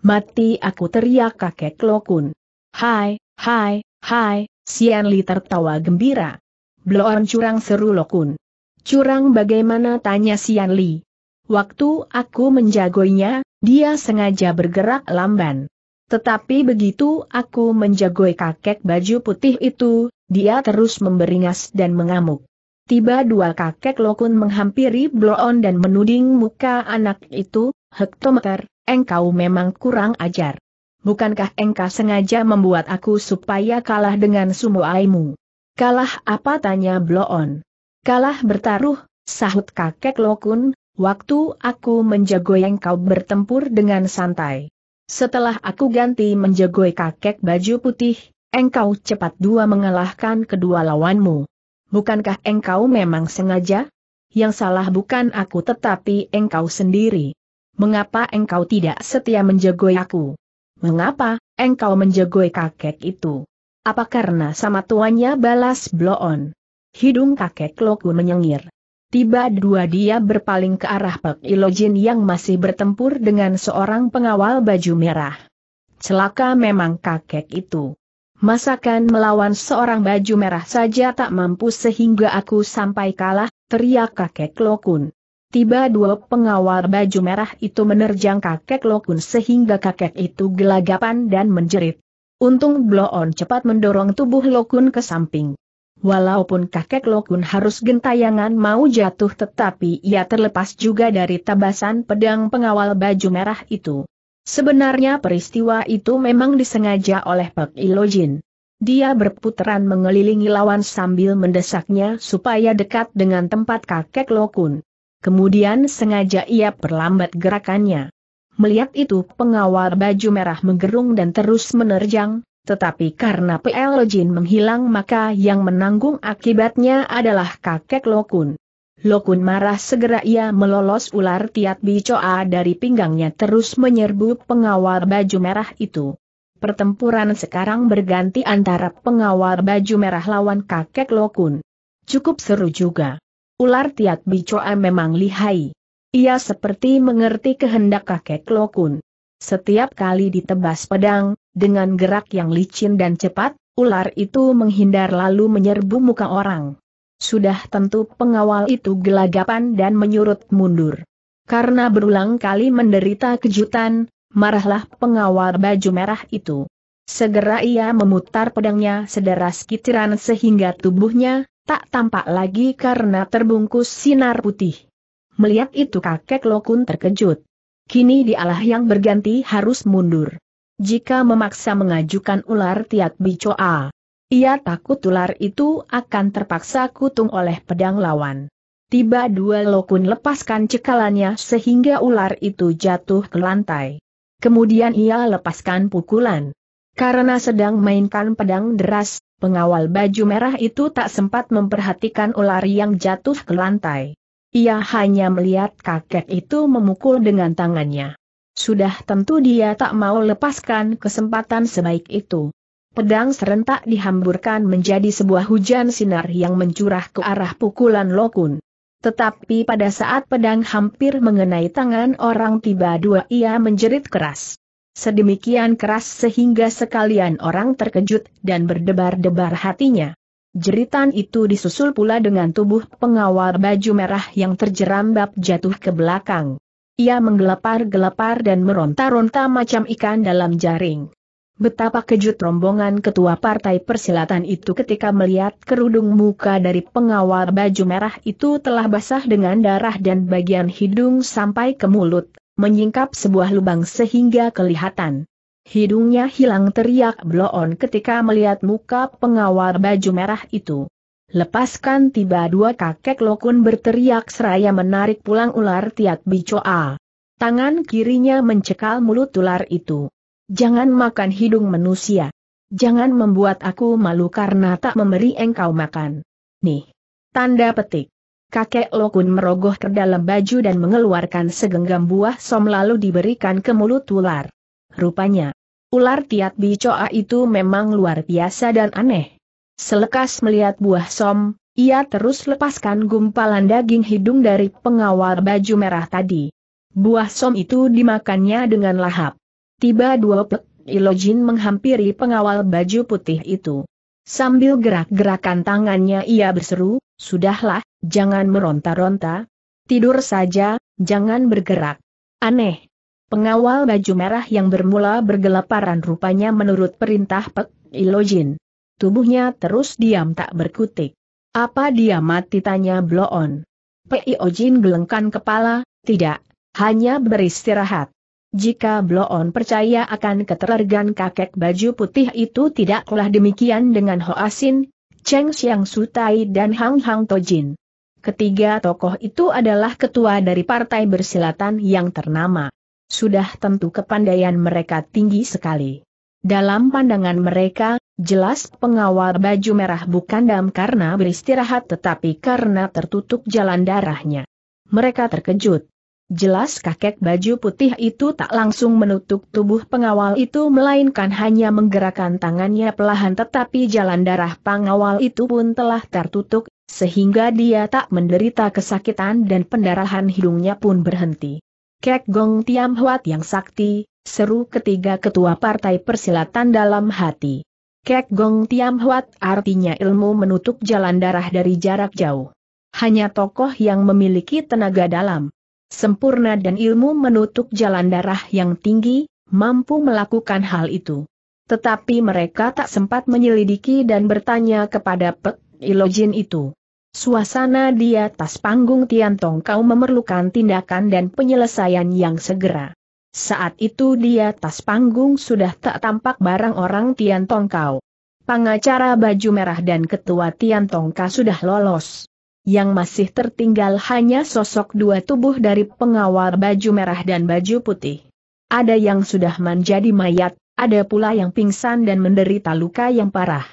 Mati aku teriak kakek Lokun. Hai, hai, hai, Sian Li tertawa gembira. Bloon curang seru Lokun. Curang bagaimana tanya Sian Li. Waktu aku menjagonya, dia sengaja bergerak lamban. Tetapi begitu aku menjagoi kakek baju putih itu, dia terus memberingas dan mengamuk. Tiba dua kakek Lokun menghampiri Bloon dan menuding muka anak itu, Hektometer, engkau memang kurang ajar. Bukankah engkau sengaja membuat aku supaya kalah dengan sumoaimu? Kalah apa tanya Bloon? Kalah bertaruh, sahut kakek Lokun, waktu aku menjagoi engkau bertempur dengan santai. Setelah aku ganti menjagoi kakek baju putih, engkau cepat dua mengalahkan kedua lawanmu bukankah engkau memang sengaja? Yang salah bukan aku tetapi engkau sendiri. Mengapa engkau tidak setia menjegoi aku? Mengapa engkau menjegoi kakek itu? Apa karena sama tuannya balas bloon? Hidung kakek Loku menyengir. Tiba dua dia berpaling ke arah Pek Ilojin yang masih bertempur dengan seorang pengawal baju merah. Celaka memang kakek itu. Masakan melawan seorang baju merah saja tak mampu sehingga aku sampai kalah, teriak kakek Lokun. Tiba dua pengawal baju merah itu menerjang kakek Lokun sehingga kakek itu gelagapan dan menjerit. Untung Bloon cepat mendorong tubuh Lokun ke samping. Walaupun kakek Lokun harus gentayangan mau jatuh tetapi ia terlepas juga dari tabasan pedang pengawal baju merah itu. Sebenarnya peristiwa itu memang disengaja oleh Pak Ilojin. Dia berputaran mengelilingi lawan sambil mendesaknya supaya dekat dengan tempat kakek Lokun. Kemudian sengaja ia perlambat gerakannya. Melihat itu pengawal baju merah menggerung dan terus menerjang, tetapi karena PL Jin menghilang maka yang menanggung akibatnya adalah kakek Lokun. Lokun marah segera ia melolos ular tiat bicoa dari pinggangnya terus menyerbu pengawal baju merah itu. Pertempuran sekarang berganti antara pengawal baju merah lawan kakek Lokun. Cukup seru juga. Ular tiat bicoa memang lihai. Ia seperti mengerti kehendak kakek Lokun. Setiap kali ditebas pedang, dengan gerak yang licin dan cepat, ular itu menghindar lalu menyerbu muka orang. Sudah tentu pengawal itu gelagapan dan menyurut mundur. Karena berulang kali menderita kejutan, marahlah pengawal baju merah itu. Segera ia memutar pedangnya sederas kitiran sehingga tubuhnya tak tampak lagi karena terbungkus sinar putih. Melihat itu kakek Lokun terkejut. Kini dialah yang berganti harus mundur. Jika memaksa mengajukan ular tiat bicoa, ia takut ular itu akan terpaksa kutung oleh pedang lawan. Tiba dua lokun lepaskan cekalannya sehingga ular itu jatuh ke lantai. Kemudian ia lepaskan pukulan. Karena sedang mainkan pedang deras, pengawal baju merah itu tak sempat memperhatikan ular yang jatuh ke lantai. Ia hanya melihat kakek itu memukul dengan tangannya. Sudah tentu dia tak mau lepaskan kesempatan sebaik itu. Pedang serentak dihamburkan menjadi sebuah hujan sinar yang mencurah ke arah pukulan Lokun. Tetapi pada saat pedang hampir mengenai tangan orang tiba dua ia menjerit keras. Sedemikian keras sehingga sekalian orang terkejut dan berdebar-debar hatinya. Jeritan itu disusul pula dengan tubuh pengawal baju merah yang terjerambab jatuh ke belakang. Ia menggelepar-gelepar dan meronta-ronta macam ikan dalam jaring. Betapa kejut rombongan ketua partai persilatan itu ketika melihat kerudung muka dari pengawal baju merah itu telah basah dengan darah dan bagian hidung sampai ke mulut, menyingkap sebuah lubang sehingga kelihatan. Hidungnya hilang teriak bloon ketika melihat muka pengawal baju merah itu. Lepaskan tiba dua kakek lokun berteriak seraya menarik pulang ular tiat bicoa. Tangan kirinya mencekal mulut ular itu. Jangan makan hidung manusia. Jangan membuat aku malu karena tak memberi engkau makan. Nih. Tanda petik. Kakek Lokun merogoh ke dalam baju dan mengeluarkan segenggam buah som lalu diberikan ke mulut ular. Rupanya, ular tiat bicoa itu memang luar biasa dan aneh. Selekas melihat buah som, ia terus lepaskan gumpalan daging hidung dari pengawal baju merah tadi. Buah som itu dimakannya dengan lahap. Tiba dua pek, Ilojin menghampiri pengawal baju putih itu. Sambil gerak-gerakan tangannya ia berseru, Sudahlah, jangan meronta-ronta. Tidur saja, jangan bergerak. Aneh. Pengawal baju merah yang bermula bergelaparan rupanya menurut perintah Pek Ilojin. Tubuhnya terus diam tak berkutik. Apa dia mati tanya Bloon. Pek Ilojin gelengkan kepala, tidak, hanya beristirahat. Jika Bloon percaya akan keterlergan kakek baju putih itu tidaklah demikian dengan Hoasin, Cheng Xiang Sutai dan Hang Hang Tojin. Ketiga tokoh itu adalah ketua dari partai bersilatan yang ternama. Sudah tentu kepandaian mereka tinggi sekali. Dalam pandangan mereka, jelas pengawal baju merah bukan dam karena beristirahat tetapi karena tertutup jalan darahnya. Mereka terkejut Jelas kakek baju putih itu tak langsung menutup tubuh pengawal itu melainkan hanya menggerakkan tangannya pelahan tetapi jalan darah pengawal itu pun telah tertutup, sehingga dia tak menderita kesakitan dan pendarahan hidungnya pun berhenti. Kek Gong Tiam Huat yang sakti, seru ketiga ketua partai persilatan dalam hati. Kek Gong Tiam Huat artinya ilmu menutup jalan darah dari jarak jauh. Hanya tokoh yang memiliki tenaga dalam sempurna dan ilmu menutup jalan darah yang tinggi, mampu melakukan hal itu. Tetapi mereka tak sempat menyelidiki dan bertanya kepada Pek Ilojin itu. Suasana di atas panggung Tiantong kau memerlukan tindakan dan penyelesaian yang segera. Saat itu di atas panggung sudah tak tampak barang orang Tiantong kau. Pengacara baju merah dan ketua Tiantongka sudah lolos yang masih tertinggal hanya sosok dua tubuh dari pengawal baju merah dan baju putih. Ada yang sudah menjadi mayat, ada pula yang pingsan dan menderita luka yang parah.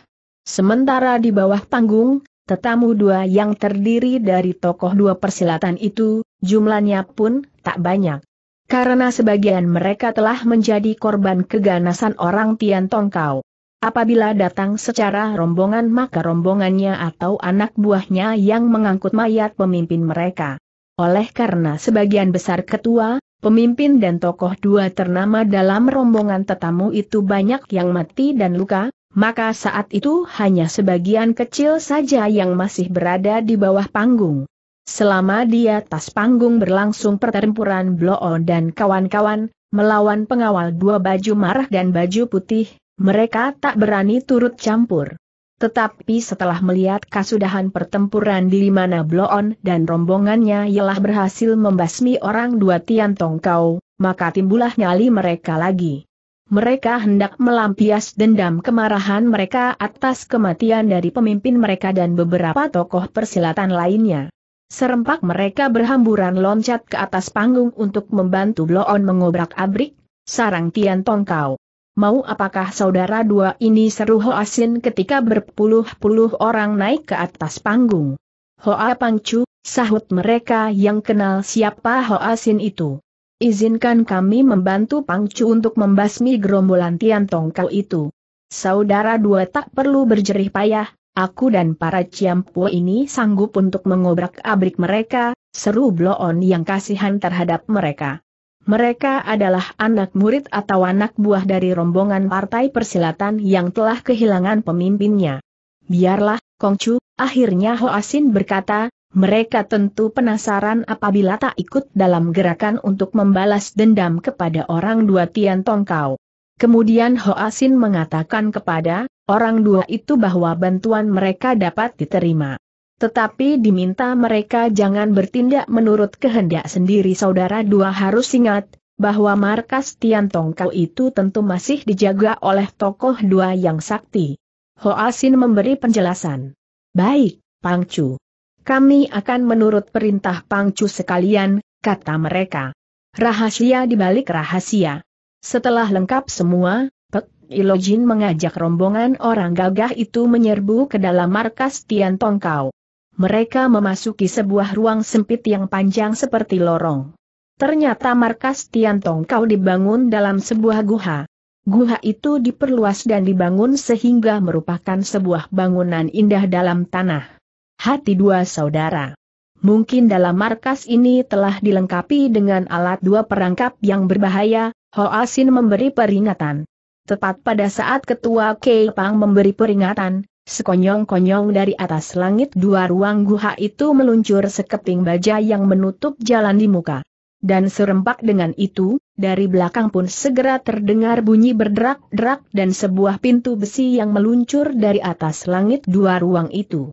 Sementara di bawah panggung, tetamu dua yang terdiri dari tokoh dua persilatan itu, jumlahnya pun tak banyak. Karena sebagian mereka telah menjadi korban keganasan orang Tian Tongkau. Apabila datang secara rombongan maka rombongannya atau anak buahnya yang mengangkut mayat pemimpin mereka. Oleh karena sebagian besar ketua, pemimpin dan tokoh dua ternama dalam rombongan tetamu itu banyak yang mati dan luka, maka saat itu hanya sebagian kecil saja yang masih berada di bawah panggung. Selama di atas panggung berlangsung pertempuran Bloon dan kawan-kawan, melawan pengawal dua baju marah dan baju putih, mereka tak berani turut campur. Tetapi setelah melihat kasudahan pertempuran di mana Bloon dan rombongannya ialah berhasil membasmi orang dua Tian Tongkau, maka timbulah nyali mereka lagi. Mereka hendak melampias dendam kemarahan mereka atas kematian dari pemimpin mereka dan beberapa tokoh persilatan lainnya. Serempak mereka berhamburan loncat ke atas panggung untuk membantu Bloon mengobrak-abrik sarang Tian Tongkau mau apakah saudara dua ini seru Hoasin ketika berpuluh-puluh orang naik ke atas panggung. Hoa Pangcu, sahut mereka yang kenal siapa Hoasin itu. Izinkan kami membantu Pangcu untuk membasmi gerombolan Tian Tongkau itu. Saudara dua tak perlu berjerih payah, aku dan para Ciampu ini sanggup untuk mengobrak-abrik mereka, seru Bloon yang kasihan terhadap mereka. Mereka adalah anak murid atau anak buah dari rombongan partai persilatan yang telah kehilangan pemimpinnya. Biarlah, Kongcu, akhirnya Ho Asin berkata, mereka tentu penasaran apabila tak ikut dalam gerakan untuk membalas dendam kepada orang dua Tian Tongkau. Kemudian Ho Asin mengatakan kepada orang dua itu bahwa bantuan mereka dapat diterima. Tetapi diminta mereka jangan bertindak menurut kehendak sendiri saudara dua harus ingat, bahwa markas Tian Tongkau itu tentu masih dijaga oleh tokoh dua yang sakti. Ho Asin memberi penjelasan. Baik, Pang Chu. Kami akan menurut perintah Pang Chu sekalian, kata mereka. Rahasia dibalik rahasia. Setelah lengkap semua, Pek Ilojin mengajak rombongan orang gagah itu menyerbu ke dalam markas Tian Tongkau mereka memasuki sebuah ruang sempit yang panjang seperti lorong. Ternyata markas Tiantong Kau dibangun dalam sebuah guha. Guha itu diperluas dan dibangun sehingga merupakan sebuah bangunan indah dalam tanah. Hati dua saudara. Mungkin dalam markas ini telah dilengkapi dengan alat dua perangkap yang berbahaya, Hoa Asin memberi peringatan. Tepat pada saat ketua Kei Pang memberi peringatan, Sekonyong-konyong dari atas langit dua ruang guha itu meluncur sekeping baja yang menutup jalan di muka. Dan serempak dengan itu, dari belakang pun segera terdengar bunyi berderak-derak dan sebuah pintu besi yang meluncur dari atas langit dua ruang itu.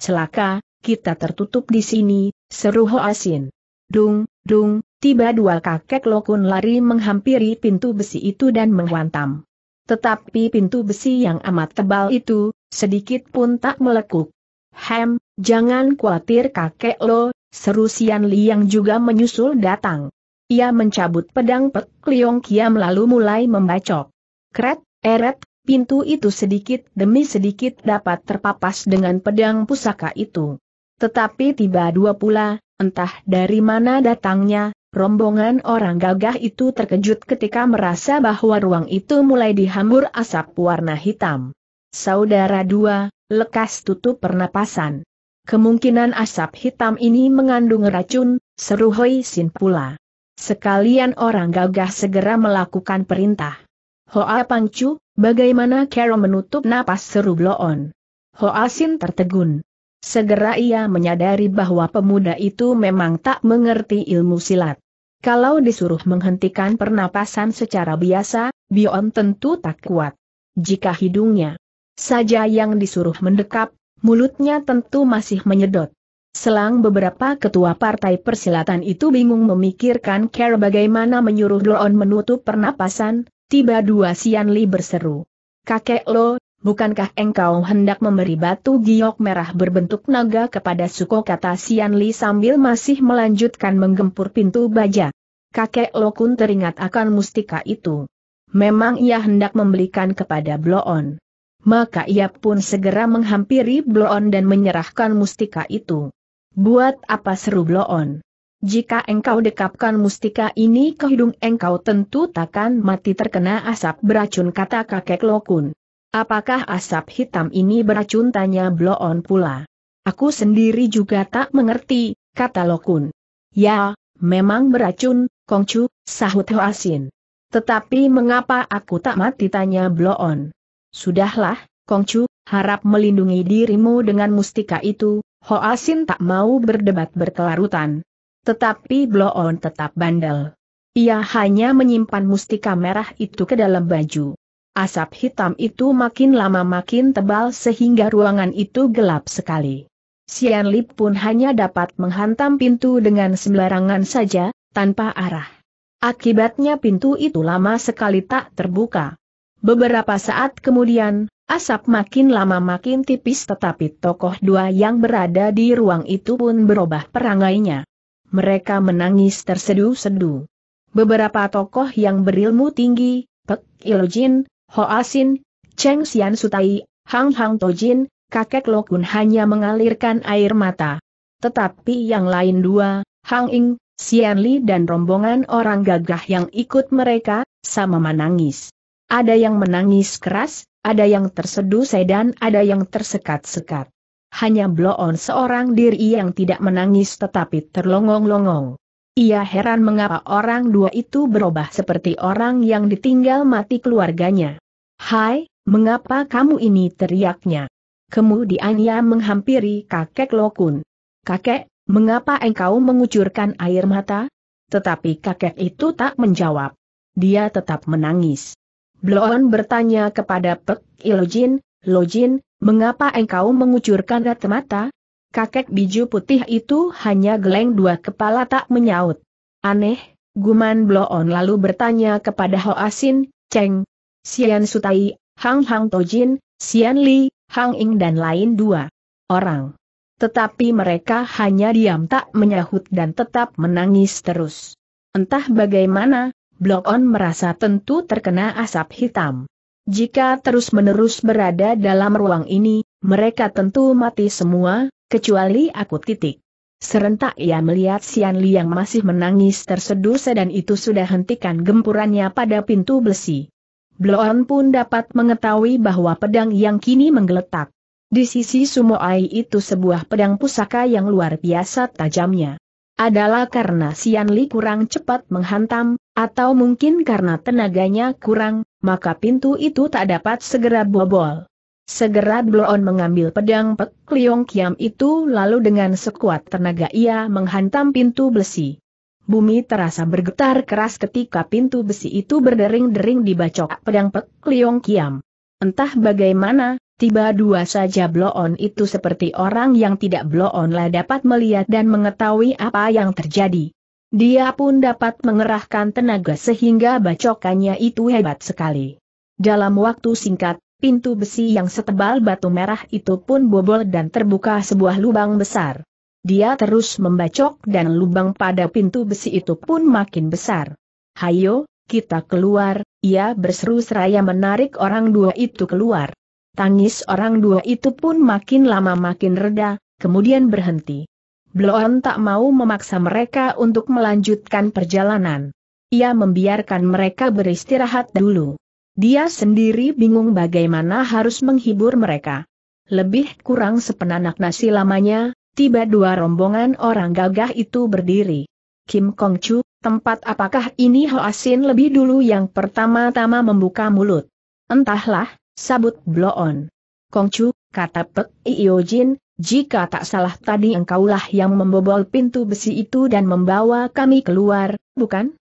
Celaka, kita tertutup di sini, seru Asin. Dung, dung, tiba dua kakek lokun lari menghampiri pintu besi itu dan menghantam. Tetapi pintu besi yang amat tebal itu, sedikit pun tak melekuk. Hem, jangan khawatir kakek lo, seru Sian Li yang juga menyusul datang. Ia mencabut pedang Pek Liong Kiam lalu mulai membacok. Kret, eret, pintu itu sedikit demi sedikit dapat terpapas dengan pedang pusaka itu. Tetapi tiba dua pula, entah dari mana datangnya, rombongan orang gagah itu terkejut ketika merasa bahwa ruang itu mulai dihambur asap warna hitam. Saudara dua, lekas tutup pernapasan. Kemungkinan asap hitam ini mengandung racun, seru Hoi Sin pula. Sekalian orang gagah segera melakukan perintah. Hoa Pangcu, bagaimana Carol menutup napas seru Bloon? Hoa Sin tertegun. Segera ia menyadari bahwa pemuda itu memang tak mengerti ilmu silat. Kalau disuruh menghentikan pernapasan secara biasa, Bion tentu tak kuat. Jika hidungnya saja yang disuruh mendekap, mulutnya tentu masih menyedot. Selang beberapa ketua partai persilatan itu bingung memikirkan care bagaimana menyuruh Loon menutup pernapasan, tiba dua Sian Li berseru. Kakek Lo, bukankah engkau hendak memberi batu giok merah berbentuk naga kepada Suko kata Sian Li sambil masih melanjutkan menggempur pintu baja. Kakek Lo kun teringat akan mustika itu. Memang ia hendak membelikan kepada Bloon maka ia pun segera menghampiri Bloon dan menyerahkan mustika itu. Buat apa seru Bloon? Jika engkau dekapkan mustika ini ke hidung engkau tentu takkan mati terkena asap beracun kata kakek Lokun. Apakah asap hitam ini beracun tanya Bloon pula. Aku sendiri juga tak mengerti, kata Lokun. Ya, memang beracun, Kongcu, sahut Hoasin. Tetapi mengapa aku tak mati tanya Bloon. Sudahlah, Kongcu, harap melindungi dirimu dengan mustika itu, Hoa Sin tak mau berdebat berkelarutan. Tetapi Bloon tetap bandel. Ia hanya menyimpan mustika merah itu ke dalam baju. Asap hitam itu makin lama makin tebal sehingga ruangan itu gelap sekali. Sian Lip pun hanya dapat menghantam pintu dengan sembarangan saja, tanpa arah. Akibatnya pintu itu lama sekali tak terbuka. Beberapa saat kemudian, asap makin lama makin tipis tetapi tokoh dua yang berada di ruang itu pun berubah perangainya. Mereka menangis tersedu sedu Beberapa tokoh yang berilmu tinggi, Pek Ilojin, Asin, Cheng Xian Sutai, Hang Hang Tojin, kakek Lokun hanya mengalirkan air mata. Tetapi yang lain dua, Hang Ing, Xian Li dan rombongan orang gagah yang ikut mereka, sama menangis. Ada yang menangis keras, ada yang terseduh sedan, ada yang tersekat-sekat. Hanya Bloon seorang diri yang tidak menangis tetapi terlongong-longong. Ia heran mengapa orang dua itu berubah seperti orang yang ditinggal mati keluarganya. Hai, mengapa kamu ini teriaknya? Kemudian ia menghampiri kakek Lokun. Kakek, mengapa engkau mengucurkan air mata? Tetapi kakek itu tak menjawab. Dia tetap menangis. Bloon bertanya kepada Pek Ilojin, Lojin, mengapa engkau mengucurkan rat mata? Kakek biju putih itu hanya geleng dua kepala tak menyaut. Aneh, guman Bloon lalu bertanya kepada Ho Asin, Cheng, Sian Sutai, Hang Hang Tojin, Sian Li, Hang Ing dan lain dua orang. Tetapi mereka hanya diam tak menyahut dan tetap menangis terus. Entah bagaimana, Blok On merasa tentu terkena asap hitam. Jika terus-menerus berada dalam ruang ini, mereka tentu mati semua, kecuali aku titik. Serentak ia melihat Sian Li yang masih menangis tersedusa dan itu sudah hentikan gempurannya pada pintu besi. Bloon pun dapat mengetahui bahwa pedang yang kini menggeletak. Di sisi Sumoai itu sebuah pedang pusaka yang luar biasa tajamnya adalah karena Sian Li kurang cepat menghantam, atau mungkin karena tenaganya kurang, maka pintu itu tak dapat segera bobol. Segera Bloon mengambil pedang Pek Liong Kiam itu lalu dengan sekuat tenaga ia menghantam pintu besi. Bumi terasa bergetar keras ketika pintu besi itu berdering-dering dibacok pedang Pek Liong Kiam. Entah bagaimana, tiba dua saja bloon itu seperti orang yang tidak lah dapat melihat dan mengetahui apa yang terjadi. Dia pun dapat mengerahkan tenaga sehingga bacokannya itu hebat sekali. Dalam waktu singkat, pintu besi yang setebal batu merah itu pun bobol dan terbuka sebuah lubang besar. Dia terus membacok dan lubang pada pintu besi itu pun makin besar. Hayo, kita keluar, ia berseru seraya menarik orang dua itu keluar. Tangis orang dua itu pun makin lama makin reda, kemudian berhenti. Bloon tak mau memaksa mereka untuk melanjutkan perjalanan. Ia membiarkan mereka beristirahat dulu. Dia sendiri bingung bagaimana harus menghibur mereka. Lebih kurang sepenanak nasi lamanya, tiba dua rombongan orang gagah itu berdiri. Kim Kong Chu, tempat apakah ini Hoasin lebih dulu yang pertama-tama membuka mulut? Entahlah, sabut Bloon. Kong Chu, kata Pek Iyo Jin, jika tak salah tadi engkaulah yang membobol pintu besi itu dan membawa kami keluar, bukan?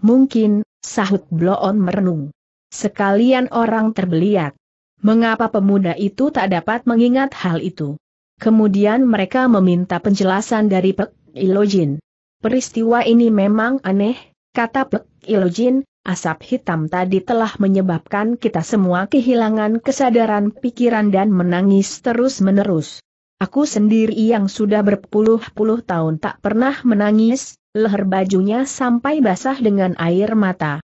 Mungkin, sahut Bloon merenung. Sekalian orang terbeliat. Mengapa pemuda itu tak dapat mengingat hal itu? Kemudian mereka meminta penjelasan dari Pek Ilojin. Peristiwa ini memang aneh, kata Pek Ilojin, asap hitam tadi telah menyebabkan kita semua kehilangan kesadaran pikiran dan menangis terus-menerus. Aku sendiri yang sudah berpuluh-puluh tahun tak pernah menangis, leher bajunya sampai basah dengan air mata.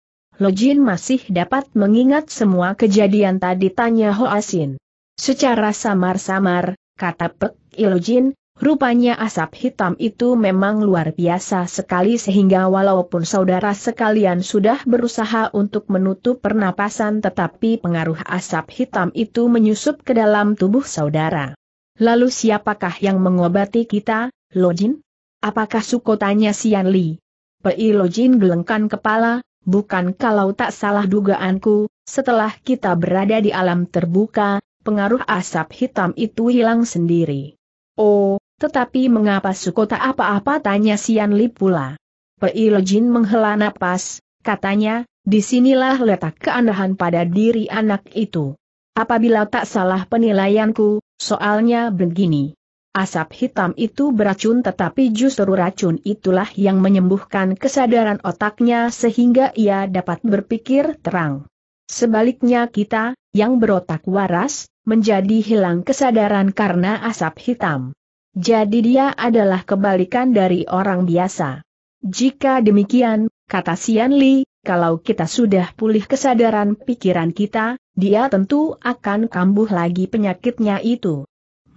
Lojin masih dapat mengingat semua kejadian tadi tanya Hoasin. Secara samar-samar, kata Pek Ilojin, Rupanya asap hitam itu memang luar biasa sekali sehingga walaupun saudara sekalian sudah berusaha untuk menutup pernapasan tetapi pengaruh asap hitam itu menyusup ke dalam tubuh saudara. Lalu siapakah yang mengobati kita, Lojin? Apakah suko tanya Sian Li? Pei Lojin gelengkan kepala, bukan kalau tak salah dugaanku, setelah kita berada di alam terbuka, pengaruh asap hitam itu hilang sendiri. Oh, tetapi mengapa suku tak apa-apa tanya Sian Li pula? Pei Jin menghela napas, katanya, disinilah letak keanehan pada diri anak itu. Apabila tak salah penilaianku, soalnya begini. Asap hitam itu beracun tetapi justru racun itulah yang menyembuhkan kesadaran otaknya sehingga ia dapat berpikir terang. Sebaliknya kita, yang berotak waras, menjadi hilang kesadaran karena asap hitam. Jadi dia adalah kebalikan dari orang biasa. Jika demikian, kata Sian Li, kalau kita sudah pulih kesadaran pikiran kita, dia tentu akan kambuh lagi penyakitnya itu.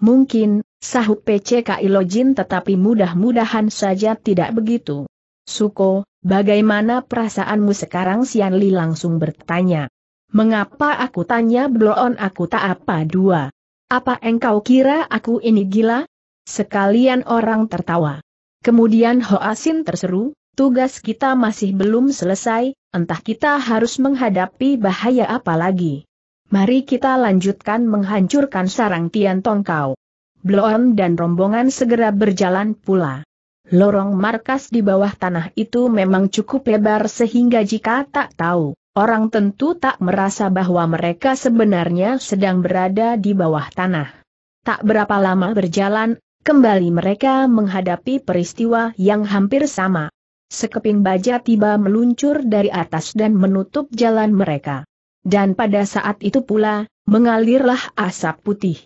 Mungkin, sahut PCK Ilojin tetapi mudah-mudahan saja tidak begitu. Suko, bagaimana perasaanmu sekarang Sian Li langsung bertanya. Mengapa aku tanya bloon aku tak apa dua? Apa engkau kira aku ini gila? Sekalian orang tertawa. Kemudian Hoasin terseru, tugas kita masih belum selesai, entah kita harus menghadapi bahaya apa lagi. Mari kita lanjutkan menghancurkan sarang Tian Tongkau. Bloon dan rombongan segera berjalan pula. Lorong markas di bawah tanah itu memang cukup lebar sehingga jika tak tahu, orang tentu tak merasa bahwa mereka sebenarnya sedang berada di bawah tanah. Tak berapa lama berjalan, Kembali mereka menghadapi peristiwa yang hampir sama. Sekeping baja tiba meluncur dari atas dan menutup jalan mereka. Dan pada saat itu pula, mengalirlah asap putih.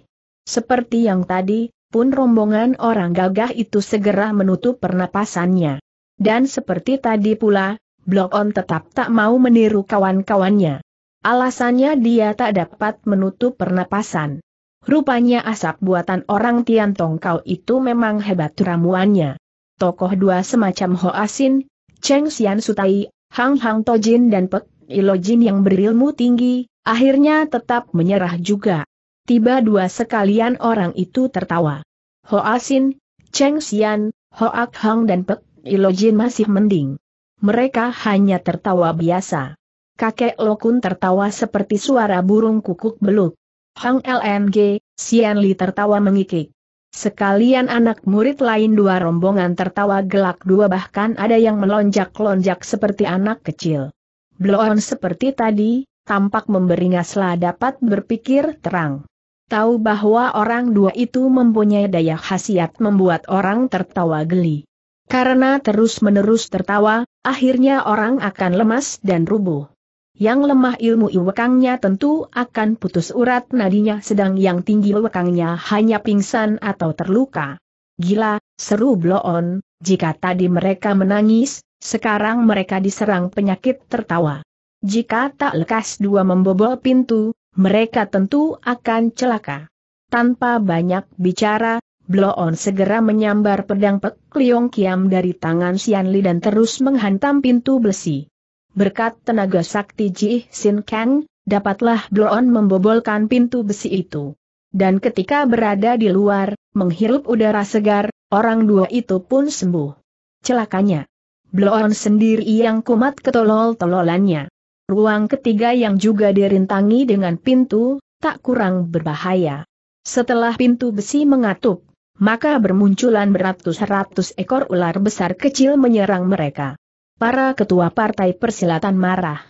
Seperti yang tadi, pun rombongan orang gagah itu segera menutup pernapasannya. Dan seperti tadi pula, Blok On tetap tak mau meniru kawan-kawannya. Alasannya dia tak dapat menutup pernapasan. Rupanya asap buatan orang Tiantong kau itu memang hebat ramuannya. Tokoh dua semacam Ho Asin, Cheng Xian Sutai, Hang Hang Tojin dan Pek Ilojin yang berilmu tinggi, akhirnya tetap menyerah juga. Tiba dua sekalian orang itu tertawa. Ho Asin, Cheng Xian, Ho Ak Hang dan Pek Ilojin masih mending. Mereka hanya tertawa biasa. Kakek Lokun tertawa seperti suara burung kukuk beluk. Hang LMG, Sian Li tertawa mengikik. Sekalian anak murid lain dua rombongan tertawa gelak dua bahkan ada yang melonjak-lonjak seperti anak kecil. Bloon seperti tadi, tampak memberi ngaslah dapat berpikir terang. Tahu bahwa orang dua itu mempunyai daya khasiat membuat orang tertawa geli. Karena terus-menerus tertawa, akhirnya orang akan lemas dan rubuh. Yang lemah ilmu iwekangnya tentu akan putus urat nadinya sedang yang tinggi iwekangnya hanya pingsan atau terluka. Gila, seru Bloon, jika tadi mereka menangis, sekarang mereka diserang penyakit tertawa. Jika tak lekas dua membobol pintu, mereka tentu akan celaka. Tanpa banyak bicara, Bloon segera menyambar pedang Pek Liong Kiam dari tangan Sian Li dan terus menghantam pintu besi berkat tenaga sakti Ji Sin Kang, dapatlah Bloon membobolkan pintu besi itu. Dan ketika berada di luar, menghirup udara segar, orang dua itu pun sembuh. Celakanya. Bloon sendiri yang kumat ketolol-tololannya. Ruang ketiga yang juga dirintangi dengan pintu, tak kurang berbahaya. Setelah pintu besi mengatup, maka bermunculan beratus-ratus ekor ular besar kecil menyerang mereka para ketua partai persilatan marah.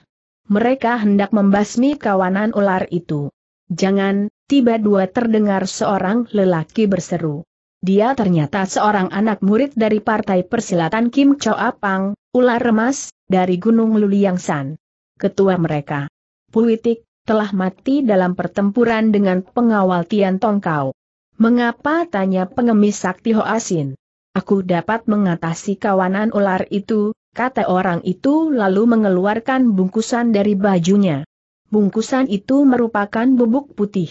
Mereka hendak membasmi kawanan ular itu. Jangan, tiba dua terdengar seorang lelaki berseru. Dia ternyata seorang anak murid dari partai persilatan Kim Cho Pang, ular remas, dari Gunung Luliang San. Ketua mereka, Puitik, telah mati dalam pertempuran dengan pengawal Tian Tongkau. Mengapa tanya pengemis sakti Ho Asin? Aku dapat mengatasi kawanan ular itu, kata orang itu lalu mengeluarkan bungkusan dari bajunya. Bungkusan itu merupakan bubuk putih.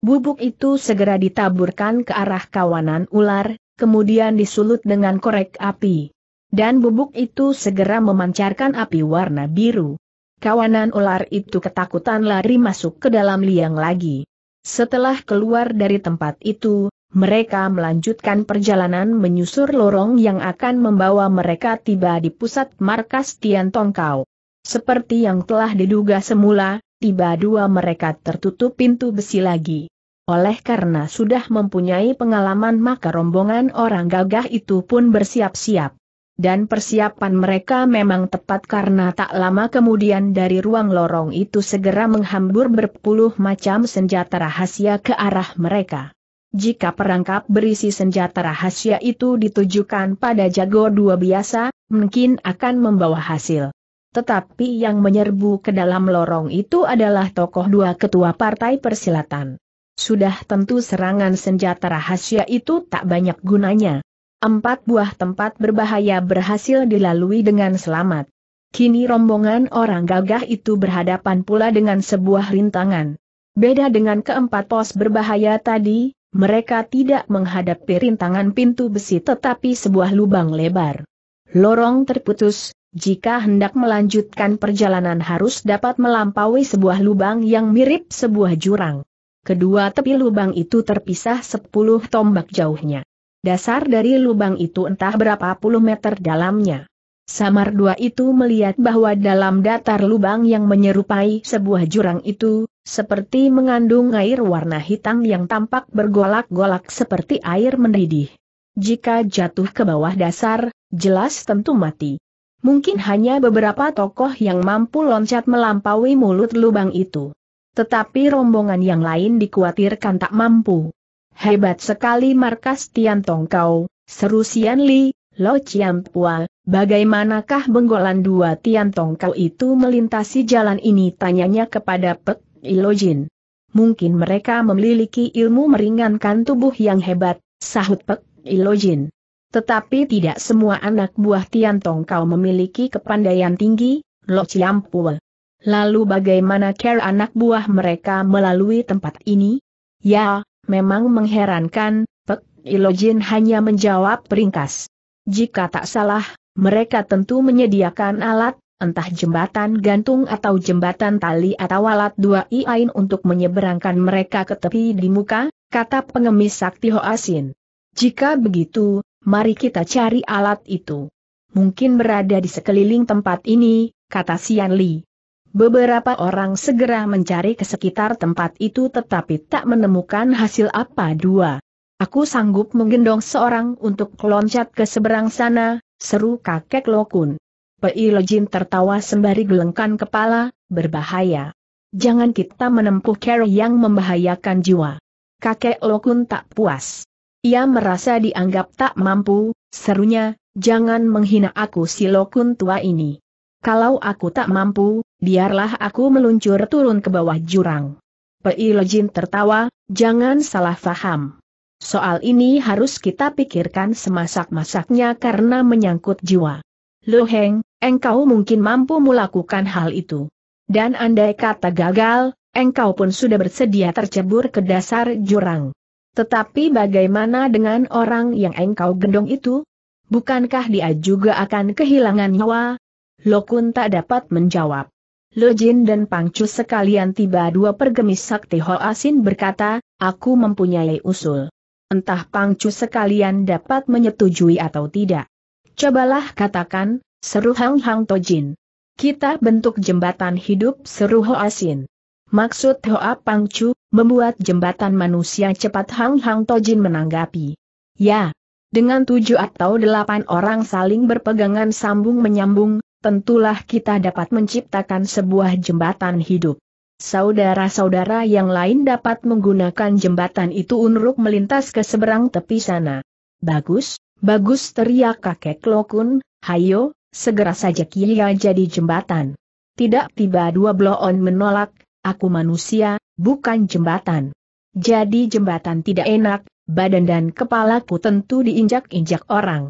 Bubuk itu segera ditaburkan ke arah kawanan ular, kemudian disulut dengan korek api. Dan bubuk itu segera memancarkan api warna biru. Kawanan ular itu ketakutan lari masuk ke dalam liang lagi. Setelah keluar dari tempat itu, mereka melanjutkan perjalanan menyusur lorong yang akan membawa mereka tiba di pusat markas Tian Tongkau. Seperti yang telah diduga semula, tiba dua mereka tertutup pintu besi lagi. Oleh karena sudah mempunyai pengalaman maka rombongan orang gagah itu pun bersiap-siap. Dan persiapan mereka memang tepat karena tak lama kemudian dari ruang lorong itu segera menghambur berpuluh macam senjata rahasia ke arah mereka. Jika perangkap berisi senjata rahasia itu ditujukan pada jago dua biasa, mungkin akan membawa hasil. Tetapi yang menyerbu ke dalam lorong itu adalah tokoh dua ketua partai persilatan. Sudah tentu serangan senjata rahasia itu tak banyak gunanya. Empat buah tempat berbahaya berhasil dilalui dengan selamat. Kini rombongan orang gagah itu berhadapan pula dengan sebuah rintangan. Beda dengan keempat pos berbahaya tadi, mereka tidak menghadapi rintangan pintu besi tetapi sebuah lubang lebar. Lorong terputus, jika hendak melanjutkan perjalanan harus dapat melampaui sebuah lubang yang mirip sebuah jurang. Kedua tepi lubang itu terpisah sepuluh tombak jauhnya. Dasar dari lubang itu entah berapa puluh meter dalamnya. Samar dua itu melihat bahwa dalam datar lubang yang menyerupai sebuah jurang itu, seperti mengandung air warna hitam yang tampak bergolak-golak seperti air mendidih. Jika jatuh ke bawah dasar, jelas tentu mati. Mungkin hanya beberapa tokoh yang mampu loncat melampaui mulut lubang itu. Tetapi rombongan yang lain dikhawatirkan tak mampu. Hebat sekali markas Tian Tongkau, seru Sian Li, Lo Chiam Pua, bagaimanakah benggolan dua Tian Tongkau itu melintasi jalan ini? Tanyanya kepada Pek Ilojin. Mungkin mereka memiliki ilmu meringankan tubuh yang hebat, sahut Pek Ilojin. Tetapi tidak semua anak buah Tian Tongkau memiliki kepandaian tinggi, Lo Chiam Pua. Lalu bagaimana care anak buah mereka melalui tempat ini? Ya, memang mengherankan, Pek Ilojin hanya menjawab peringkas. Jika tak salah, mereka tentu menyediakan alat, entah jembatan gantung atau jembatan tali atau alat dua iain untuk menyeberangkan mereka ke tepi di muka, kata pengemis Sakti Hoasin. Jika begitu, mari kita cari alat itu. Mungkin berada di sekeliling tempat ini, kata Sian Li. Beberapa orang segera mencari ke sekitar tempat itu tetapi tak menemukan hasil apa dua. Aku sanggup menggendong seorang untuk loncat ke seberang sana, seru kakek Lokun. Pei Lejin tertawa sembari gelengkan kepala, berbahaya. Jangan kita menempuh cara yang membahayakan jiwa. Kakek Lokun tak puas. Ia merasa dianggap tak mampu, serunya, jangan menghina aku si Lokun tua ini. Kalau aku tak mampu, biarlah aku meluncur turun ke bawah jurang. Pei Lejin tertawa, jangan salah faham. Soal ini harus kita pikirkan semasak-masaknya karena menyangkut jiwa. Lo Heng, engkau mungkin mampu melakukan hal itu. Dan andai kata gagal, engkau pun sudah bersedia tercebur ke dasar jurang. Tetapi bagaimana dengan orang yang engkau gendong itu? Bukankah dia juga akan kehilangan nyawa? Lokun tak dapat menjawab. Lo Jin dan Pangcu sekalian tiba dua pergemis sakti Ho asin berkata, aku mempunyai usul entah pangcu sekalian dapat menyetujui atau tidak. Cobalah katakan, seru Hang Hang Tojin. Kita bentuk jembatan hidup seru Hoasin. Maksud Hoa Pangcu, membuat jembatan manusia cepat Hang Hang Tojin menanggapi. Ya, dengan tujuh atau delapan orang saling berpegangan sambung menyambung, tentulah kita dapat menciptakan sebuah jembatan hidup saudara-saudara yang lain dapat menggunakan jembatan itu untuk melintas ke seberang tepi sana. Bagus, bagus teriak kakek Lokun, hayo, segera saja Kia jadi jembatan. Tidak tiba dua bloon menolak, aku manusia, bukan jembatan. Jadi jembatan tidak enak, badan dan kepalaku tentu diinjak-injak orang.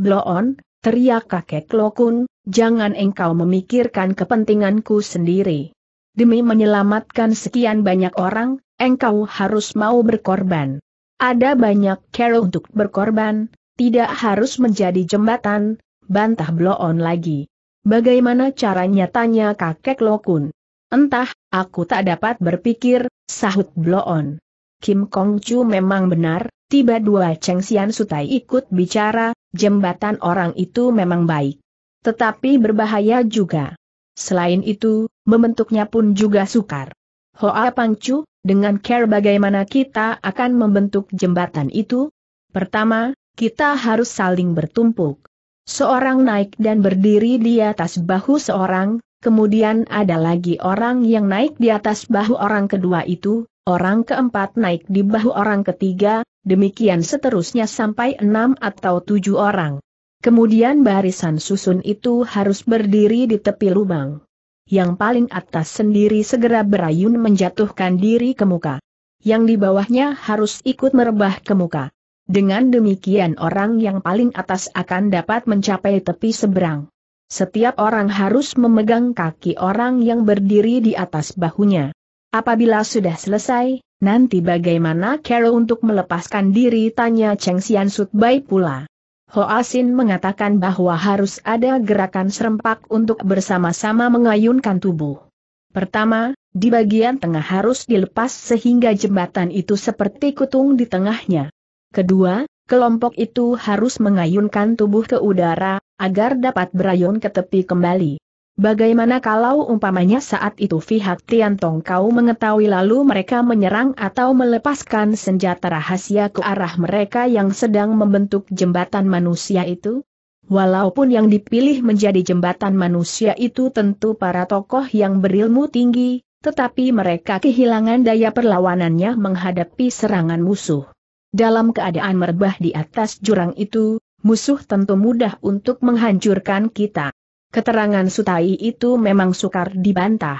Bloon, teriak kakek Lokun, jangan engkau memikirkan kepentinganku sendiri. Demi menyelamatkan sekian banyak orang, engkau harus mau berkorban. Ada banyak cara untuk berkorban, tidak harus menjadi jembatan, bantah bloon lagi. Bagaimana caranya tanya kakek Lokun? Entah, aku tak dapat berpikir, sahut bloon. Kim Kong Chu memang benar, tiba dua Cheng Xian Sutai ikut bicara, jembatan orang itu memang baik. Tetapi berbahaya juga. Selain itu, membentuknya pun juga sukar. Hoa Pangcu, dengan care bagaimana kita akan membentuk jembatan itu? Pertama, kita harus saling bertumpuk. Seorang naik dan berdiri di atas bahu seorang, kemudian ada lagi orang yang naik di atas bahu orang kedua itu, orang keempat naik di bahu orang ketiga, demikian seterusnya sampai enam atau tujuh orang. Kemudian barisan susun itu harus berdiri di tepi lubang yang paling atas sendiri segera berayun menjatuhkan diri ke muka. Yang di bawahnya harus ikut merebah ke muka. Dengan demikian orang yang paling atas akan dapat mencapai tepi seberang. Setiap orang harus memegang kaki orang yang berdiri di atas bahunya. Apabila sudah selesai, nanti bagaimana Carol untuk melepaskan diri tanya Cheng Xian Sut Bai pula. Hoasin mengatakan bahwa harus ada gerakan serempak untuk bersama-sama mengayunkan tubuh. Pertama, di bagian tengah harus dilepas sehingga jembatan itu seperti kutung di tengahnya. Kedua, kelompok itu harus mengayunkan tubuh ke udara, agar dapat berayun ke tepi kembali. Bagaimana kalau umpamanya saat itu pihak Tian Tong kau mengetahui lalu mereka menyerang atau melepaskan senjata rahasia ke arah mereka yang sedang membentuk jembatan manusia itu? Walaupun yang dipilih menjadi jembatan manusia itu tentu para tokoh yang berilmu tinggi, tetapi mereka kehilangan daya perlawanannya menghadapi serangan musuh. Dalam keadaan merbah di atas jurang itu, musuh tentu mudah untuk menghancurkan kita. Keterangan Sutai itu memang sukar dibantah.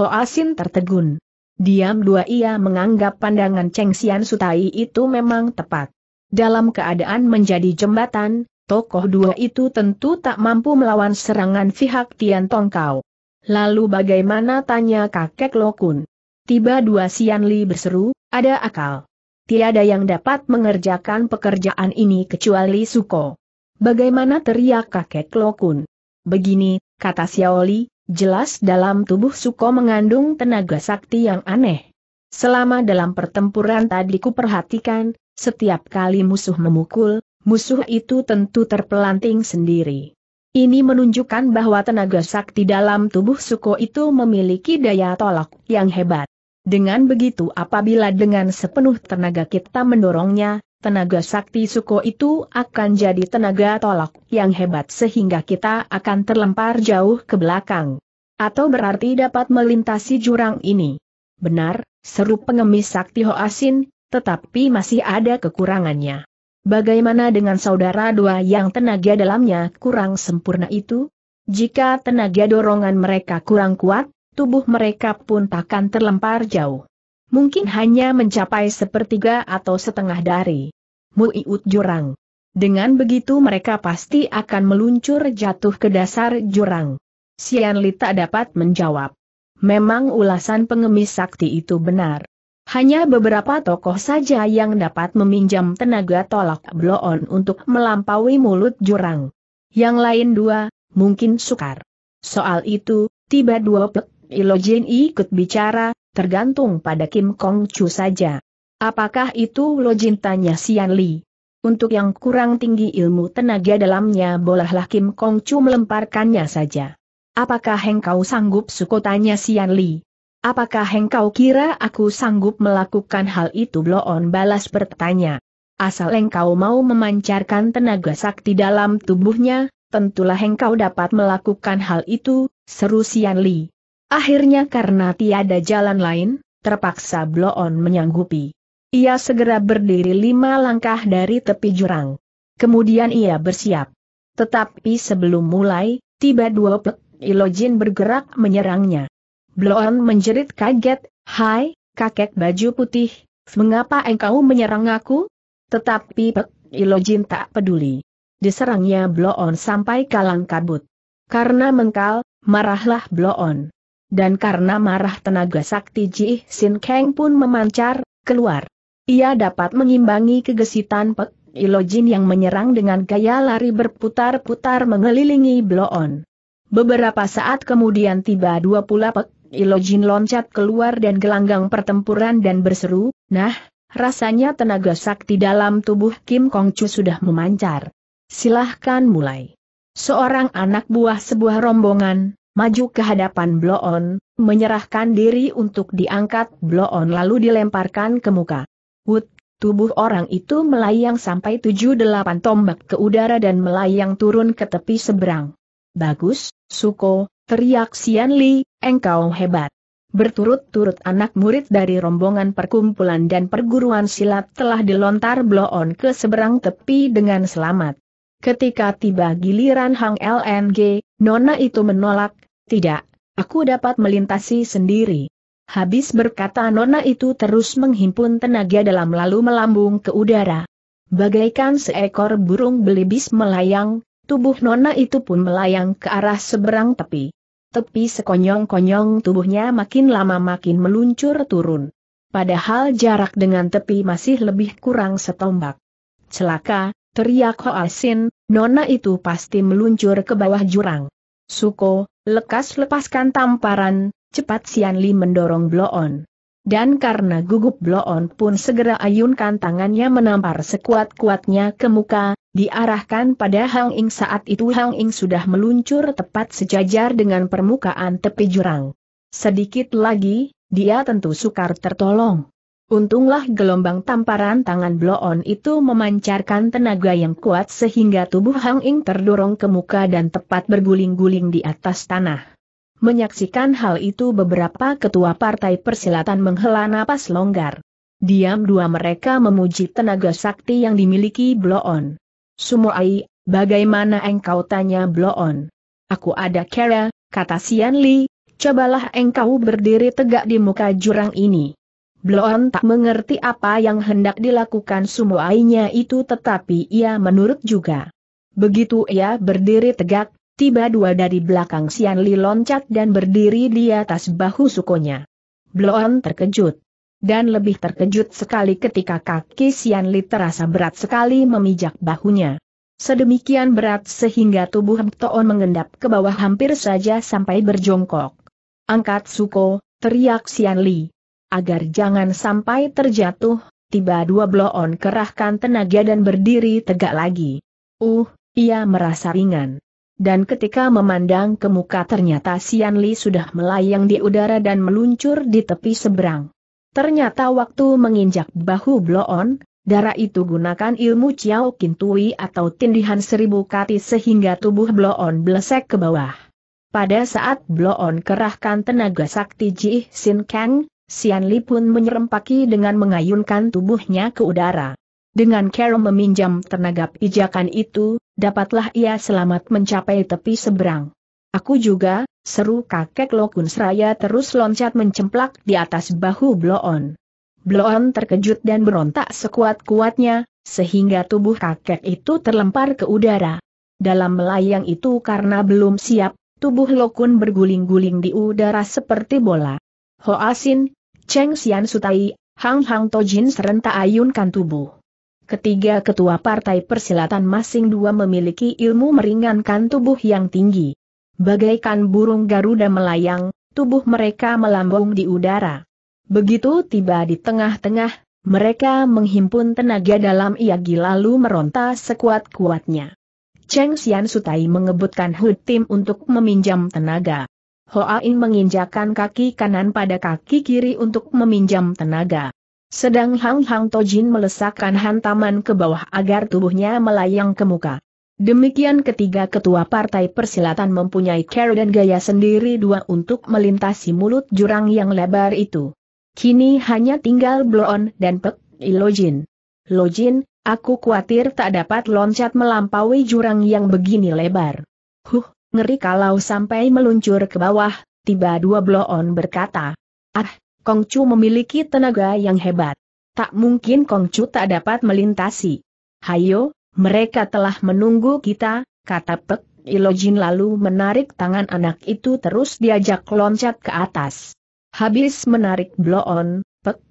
Ho Asin tertegun. Diam dua ia menganggap pandangan Cheng Xian Sutai itu memang tepat. Dalam keadaan menjadi jembatan, tokoh dua itu tentu tak mampu melawan serangan pihak Tian Tongkau. Lalu bagaimana tanya kakek Lokun? Tiba dua Xian Li berseru, ada akal. Tiada yang dapat mengerjakan pekerjaan ini kecuali Suko. Bagaimana teriak kakek Lokun? Begini, kata Xiaoli, jelas dalam tubuh Suko mengandung tenaga sakti yang aneh. Selama dalam pertempuran tadi kuperhatikan, setiap kali musuh memukul, musuh itu tentu terpelanting sendiri. Ini menunjukkan bahwa tenaga sakti dalam tubuh Suko itu memiliki daya tolak yang hebat. Dengan begitu apabila dengan sepenuh tenaga kita mendorongnya, tenaga sakti suko itu akan jadi tenaga tolak yang hebat sehingga kita akan terlempar jauh ke belakang. Atau berarti dapat melintasi jurang ini. Benar, seru pengemis sakti Hoasin, tetapi masih ada kekurangannya. Bagaimana dengan saudara dua yang tenaga dalamnya kurang sempurna itu? Jika tenaga dorongan mereka kurang kuat, tubuh mereka pun takkan terlempar jauh mungkin hanya mencapai sepertiga atau setengah dari Muiut jurang. Dengan begitu mereka pasti akan meluncur jatuh ke dasar jurang. Sian Li tak dapat menjawab. Memang ulasan pengemis sakti itu benar. Hanya beberapa tokoh saja yang dapat meminjam tenaga tolak bloon untuk melampaui mulut jurang. Yang lain dua, mungkin sukar. Soal itu, tiba dua pek, Ilojin ikut bicara, tergantung pada Kim Kong Chu saja. Apakah itu lo jintanya Sian Li? Untuk yang kurang tinggi ilmu tenaga dalamnya bolehlah Kim Kong Chu melemparkannya saja. Apakah engkau sanggup Sukotanya tanya Sian Li? Apakah engkau kira aku sanggup melakukan hal itu Bloon balas bertanya. Asal engkau mau memancarkan tenaga sakti dalam tubuhnya, tentulah engkau dapat melakukan hal itu, seru Sian Li. Akhirnya karena tiada jalan lain, terpaksa Bloon menyanggupi. Ia segera berdiri lima langkah dari tepi jurang. Kemudian ia bersiap. Tetapi sebelum mulai, tiba dua pek, Ilojin bergerak menyerangnya. Bloon menjerit kaget, Hai, kakek baju putih, mengapa engkau menyerang aku? Tetapi pek, Ilojin tak peduli. Diserangnya Bloon sampai kalang kabut. Karena mengkal, marahlah Bloon dan karena marah tenaga sakti Ji Sin Kang pun memancar, keluar. Ia dapat mengimbangi kegesitan Pek Ilojin yang menyerang dengan gaya lari berputar-putar mengelilingi Bloon. Beberapa saat kemudian tiba dua pula Pek Ilojin loncat keluar dan gelanggang pertempuran dan berseru, nah, rasanya tenaga sakti dalam tubuh Kim Kong Chu sudah memancar. Silahkan mulai. Seorang anak buah sebuah rombongan, maju ke hadapan Bloon, menyerahkan diri untuk diangkat Bloon lalu dilemparkan ke muka. Wut, tubuh orang itu melayang sampai tujuh delapan tombak ke udara dan melayang turun ke tepi seberang. Bagus, Suko, teriak Sian Li, engkau hebat. Berturut-turut anak murid dari rombongan perkumpulan dan perguruan silat telah dilontar bloon ke seberang tepi dengan selamat. Ketika tiba giliran Hang LNG, Nona itu menolak, tidak, aku dapat melintasi sendiri. Habis berkata Nona itu terus menghimpun tenaga dalam lalu melambung ke udara. Bagaikan seekor burung belibis melayang, tubuh Nona itu pun melayang ke arah seberang tepi. Tepi sekonyong-konyong tubuhnya makin lama makin meluncur turun. Padahal jarak dengan tepi masih lebih kurang setombak. Celaka, teriak Sin, Nona itu pasti meluncur ke bawah jurang. Suko, Lekas lepaskan tamparan, cepat Sian Li mendorong Bloon. Dan karena gugup Bloon pun segera ayunkan tangannya menampar sekuat-kuatnya ke muka, diarahkan pada Hang Ing saat itu Hang Ing sudah meluncur tepat sejajar dengan permukaan tepi jurang. Sedikit lagi, dia tentu sukar tertolong. Untunglah gelombang tamparan tangan Bloon itu memancarkan tenaga yang kuat sehingga tubuh Hang Ing terdorong ke muka dan tepat berguling-guling di atas tanah. Menyaksikan hal itu beberapa ketua partai persilatan menghela napas longgar. Diam dua mereka memuji tenaga sakti yang dimiliki Bloon. Sumuai, bagaimana engkau tanya Bloon? Aku ada kera, kata Sian Li, cobalah engkau berdiri tegak di muka jurang ini. Bloon tak mengerti apa yang hendak dilakukan Sumoainya itu tetapi ia menurut juga. Begitu ia berdiri tegak, tiba dua dari belakang Sian Li loncat dan berdiri di atas bahu sukonya. Bloon terkejut. Dan lebih terkejut sekali ketika kaki Sian Li terasa berat sekali memijak bahunya. Sedemikian berat sehingga tubuh Btoon mengendap ke bawah hampir saja sampai berjongkok. Angkat suko, teriak Sian Li agar jangan sampai terjatuh, tiba dua bloon kerahkan tenaga dan berdiri tegak lagi. Uh, ia merasa ringan. Dan ketika memandang ke muka ternyata Sian Li sudah melayang di udara dan meluncur di tepi seberang. Ternyata waktu menginjak bahu bloon, darah itu gunakan ilmu Chiao Kintui atau tindihan seribu kati sehingga tubuh bloon belesek ke bawah. Pada saat bloon kerahkan tenaga sakti Ji Sin Kang, Sian Li pun menyerempaki dengan mengayunkan tubuhnya ke udara. Dengan Carol meminjam tenaga pijakan itu, dapatlah ia selamat mencapai tepi seberang. Aku juga, seru kakek Lokun Seraya terus loncat mencemplak di atas bahu Bloon. Bloon terkejut dan berontak sekuat-kuatnya, sehingga tubuh kakek itu terlempar ke udara. Dalam melayang itu karena belum siap, tubuh Lokun berguling-guling di udara seperti bola. Hoasin, Cheng Xian Sutai, Hang Hang Tojin serentak ayunkan tubuh. Ketiga ketua partai persilatan masing dua memiliki ilmu meringankan tubuh yang tinggi. Bagaikan burung Garuda melayang, tubuh mereka melambung di udara. Begitu tiba di tengah-tengah, mereka menghimpun tenaga dalam iagi lalu meronta sekuat-kuatnya. Cheng Xian Sutai mengebutkan Hud Tim untuk meminjam tenaga. Hoa Hoain menginjakan kaki kanan pada kaki kiri untuk meminjam tenaga. Sedang Hang Hang Tojin melesakkan hantaman ke bawah agar tubuhnya melayang ke muka. Demikian ketiga ketua partai persilatan mempunyai cara dan gaya sendiri dua untuk melintasi mulut jurang yang lebar itu. Kini hanya tinggal Bloon dan Pek Ilojin. Lojin, aku khawatir tak dapat loncat melampaui jurang yang begini lebar. Huh, Ngeri kalau sampai meluncur ke bawah, tiba dua bloon berkata. Ah, Kongcu memiliki tenaga yang hebat. Tak mungkin Kongcu tak dapat melintasi. Hayo, mereka telah menunggu kita, kata Pek Ilojin lalu menarik tangan anak itu terus diajak loncat ke atas. Habis menarik bloon,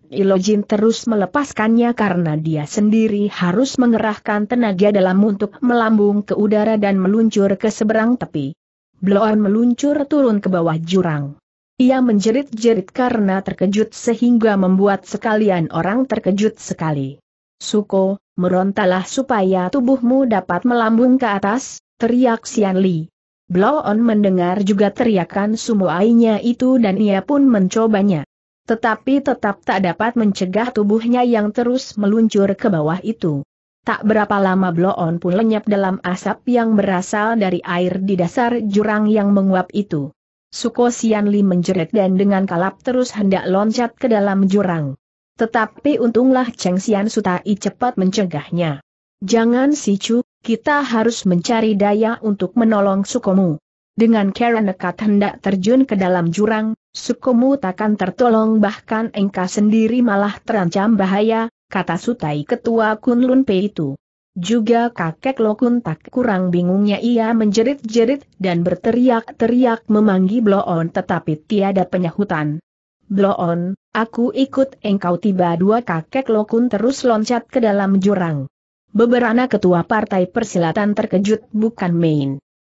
Ilojin terus melepaskannya karena dia sendiri harus mengerahkan tenaga dalam untuk melambung ke udara dan meluncur ke seberang tepi. Bloon meluncur turun ke bawah jurang. Ia menjerit-jerit karena terkejut sehingga membuat sekalian orang terkejut sekali. Suko, merontalah supaya tubuhmu dapat melambung ke atas, teriak Sian Li. Bloon mendengar juga teriakan sumuainya itu dan ia pun mencobanya. Tetapi tetap tak dapat mencegah tubuhnya yang terus meluncur ke bawah itu. Tak berapa lama Bloon pun lenyap dalam asap yang berasal dari air di dasar jurang yang menguap itu. Suko Li menjerit dan dengan kalap terus hendak loncat ke dalam jurang. Tetapi untunglah Cheng Sian Sutai cepat mencegahnya. Jangan Chu, kita harus mencari daya untuk menolong Sukomu. Dengan Karen nekat hendak terjun ke dalam jurang, sukumu takkan tertolong bahkan engkau sendiri malah terancam bahaya, kata Sutai Ketua Kunlun Pei itu. Juga kakek Lokun tak kurang bingungnya ia menjerit-jerit dan berteriak-teriak memanggi Bloon tetapi tiada penyahutan. Bloon, aku ikut engkau tiba dua kakek Lokun terus loncat ke dalam jurang. Beberana ketua partai persilatan terkejut bukan main.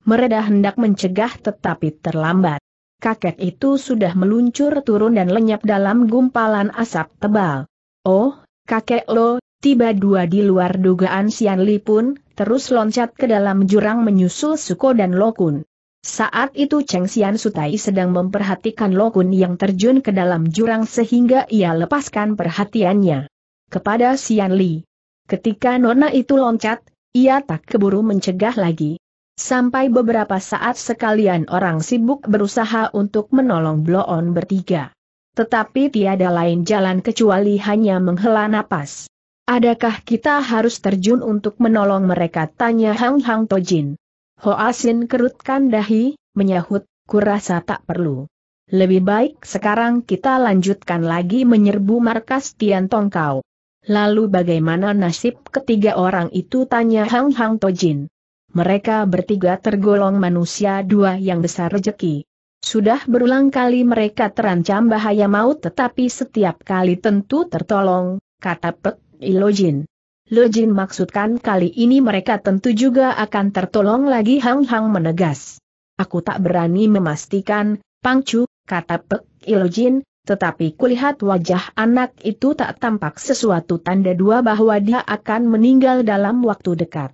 Mereda hendak mencegah tetapi terlambat. Kakek itu sudah meluncur turun dan lenyap dalam gumpalan asap tebal. Oh, kakek lo, tiba dua di luar dugaan Sian Li pun, terus loncat ke dalam jurang menyusul Suko dan Lokun. Saat itu Cheng Sian Sutai sedang memperhatikan Lokun yang terjun ke dalam jurang sehingga ia lepaskan perhatiannya kepada Sian Li. Ketika nona itu loncat, ia tak keburu mencegah lagi. Sampai beberapa saat sekalian orang sibuk berusaha untuk menolong Bloon bertiga. Tetapi tiada lain jalan kecuali hanya menghela napas. Adakah kita harus terjun untuk menolong mereka? Tanya Hang Hang Tojin. Hoasin ah kerutkan dahi, menyahut, kurasa tak perlu. Lebih baik sekarang kita lanjutkan lagi menyerbu markas Tian Tongkau. Lalu bagaimana nasib ketiga orang itu? Tanya Hang Hang Tojin mereka bertiga tergolong manusia dua yang besar rejeki. Sudah berulang kali mereka terancam bahaya maut tetapi setiap kali tentu tertolong, kata Pek Ilojin. Lojin maksudkan kali ini mereka tentu juga akan tertolong lagi Hang Hang menegas. Aku tak berani memastikan, Pangcu, kata Pek Ilojin, tetapi kulihat wajah anak itu tak tampak sesuatu tanda dua bahwa dia akan meninggal dalam waktu dekat.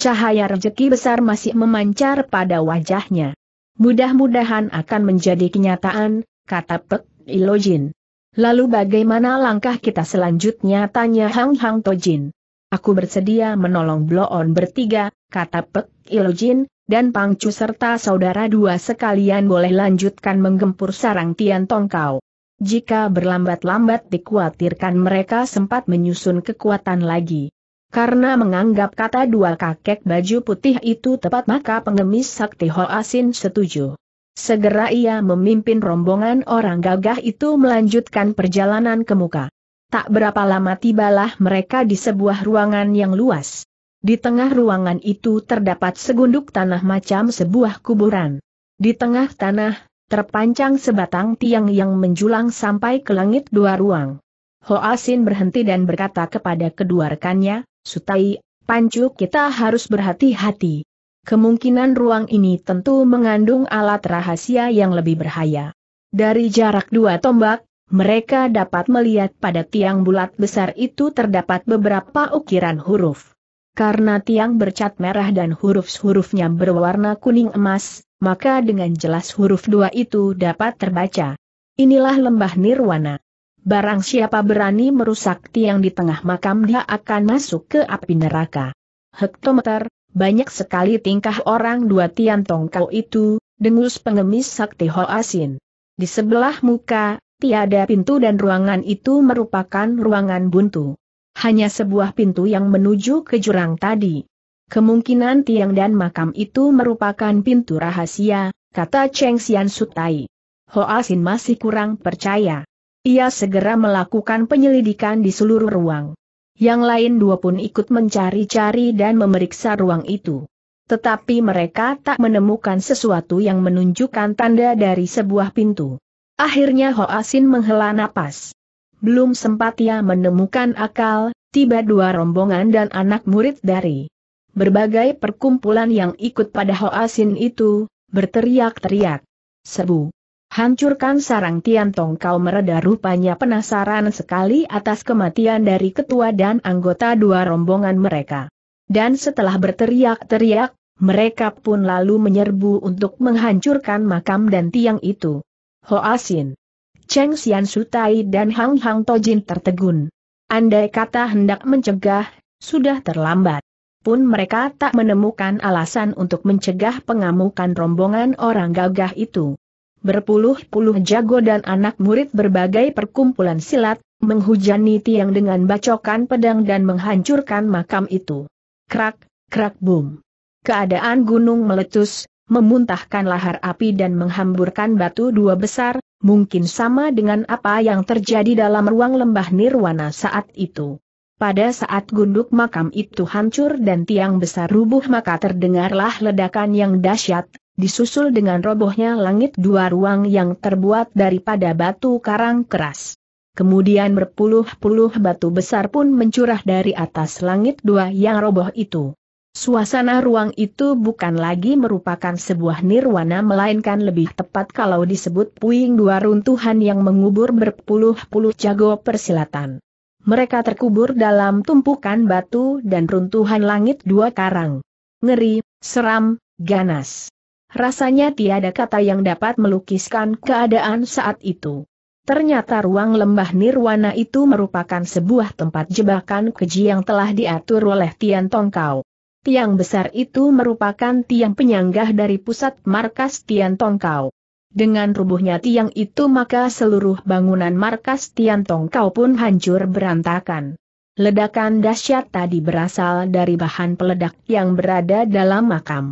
Cahaya rejeki besar masih memancar pada wajahnya. Mudah-mudahan akan menjadi kenyataan, kata Pek Ilojin. Lalu bagaimana langkah kita selanjutnya tanya Hang Hang Tojin. Aku bersedia menolong Bloon bertiga, kata Pek Ilojin, dan Pangcu serta saudara dua sekalian boleh lanjutkan menggempur sarang Tian Tongkau. Jika berlambat-lambat dikhawatirkan mereka sempat menyusun kekuatan lagi. Karena menganggap kata dua kakek baju putih itu tepat maka pengemis sakti Ho Asin setuju. Segera ia memimpin rombongan orang gagah itu melanjutkan perjalanan ke muka. Tak berapa lama tibalah mereka di sebuah ruangan yang luas. Di tengah ruangan itu terdapat segunduk tanah macam sebuah kuburan. Di tengah tanah, terpancang sebatang tiang yang menjulang sampai ke langit dua ruang. Ho Asin berhenti dan berkata kepada kedua rekannya, Sutai, Pancu kita harus berhati-hati. Kemungkinan ruang ini tentu mengandung alat rahasia yang lebih berbahaya. Dari jarak dua tombak, mereka dapat melihat pada tiang bulat besar itu terdapat beberapa ukiran huruf. Karena tiang bercat merah dan huruf-hurufnya berwarna kuning emas, maka dengan jelas huruf dua itu dapat terbaca. Inilah lembah nirwana. Barang siapa berani merusak tiang di tengah makam dia akan masuk ke api neraka. Hektometer, banyak sekali tingkah orang dua tiang tongkau itu, dengus pengemis sakti Ho Asin. Di sebelah muka, tiada pintu dan ruangan itu merupakan ruangan buntu. Hanya sebuah pintu yang menuju ke jurang tadi. Kemungkinan tiang dan makam itu merupakan pintu rahasia, kata Cheng Xian Sutai. Ho Asin masih kurang percaya. Ia segera melakukan penyelidikan di seluruh ruang. Yang lain dua pun ikut mencari-cari dan memeriksa ruang itu. Tetapi mereka tak menemukan sesuatu yang menunjukkan tanda dari sebuah pintu. Akhirnya Ho Asin menghela napas. Belum sempat ia menemukan akal, tiba dua rombongan dan anak murid dari berbagai perkumpulan yang ikut pada Ho Asin itu, berteriak-teriak. Sebu, Hancurkan sarang Tian Tong! kau mereda rupanya penasaran sekali atas kematian dari ketua dan anggota dua rombongan mereka. Dan setelah berteriak-teriak, mereka pun lalu menyerbu untuk menghancurkan makam dan tiang itu. Ho Asin, Cheng Xian Sutai dan Hang Hang Tojin tertegun. Andai kata hendak mencegah, sudah terlambat. Pun mereka tak menemukan alasan untuk mencegah pengamukan rombongan orang gagah itu. Berpuluh-puluh jago dan anak murid berbagai perkumpulan silat, menghujani tiang dengan bacokan pedang dan menghancurkan makam itu. Krak, krak boom. Keadaan gunung meletus, memuntahkan lahar api dan menghamburkan batu dua besar, mungkin sama dengan apa yang terjadi dalam ruang lembah Nirwana saat itu. Pada saat gunduk makam itu hancur dan tiang besar rubuh maka terdengarlah ledakan yang dahsyat, disusul dengan robohnya langit dua ruang yang terbuat daripada batu karang keras. Kemudian berpuluh-puluh batu besar pun mencurah dari atas langit dua yang roboh itu. Suasana ruang itu bukan lagi merupakan sebuah nirwana melainkan lebih tepat kalau disebut puing dua runtuhan yang mengubur berpuluh-puluh jago persilatan. Mereka terkubur dalam tumpukan batu dan runtuhan langit dua karang. Ngeri, seram, ganas. Rasanya tiada kata yang dapat melukiskan keadaan saat itu. Ternyata ruang lembah Nirwana itu merupakan sebuah tempat jebakan keji yang telah diatur oleh Tian Tongkau. Tiang besar itu merupakan tiang penyanggah dari pusat markas Tian Tongkau. Dengan rubuhnya tiang itu maka seluruh bangunan markas Tian Tongkau pun hancur berantakan. Ledakan dahsyat tadi berasal dari bahan peledak yang berada dalam makam.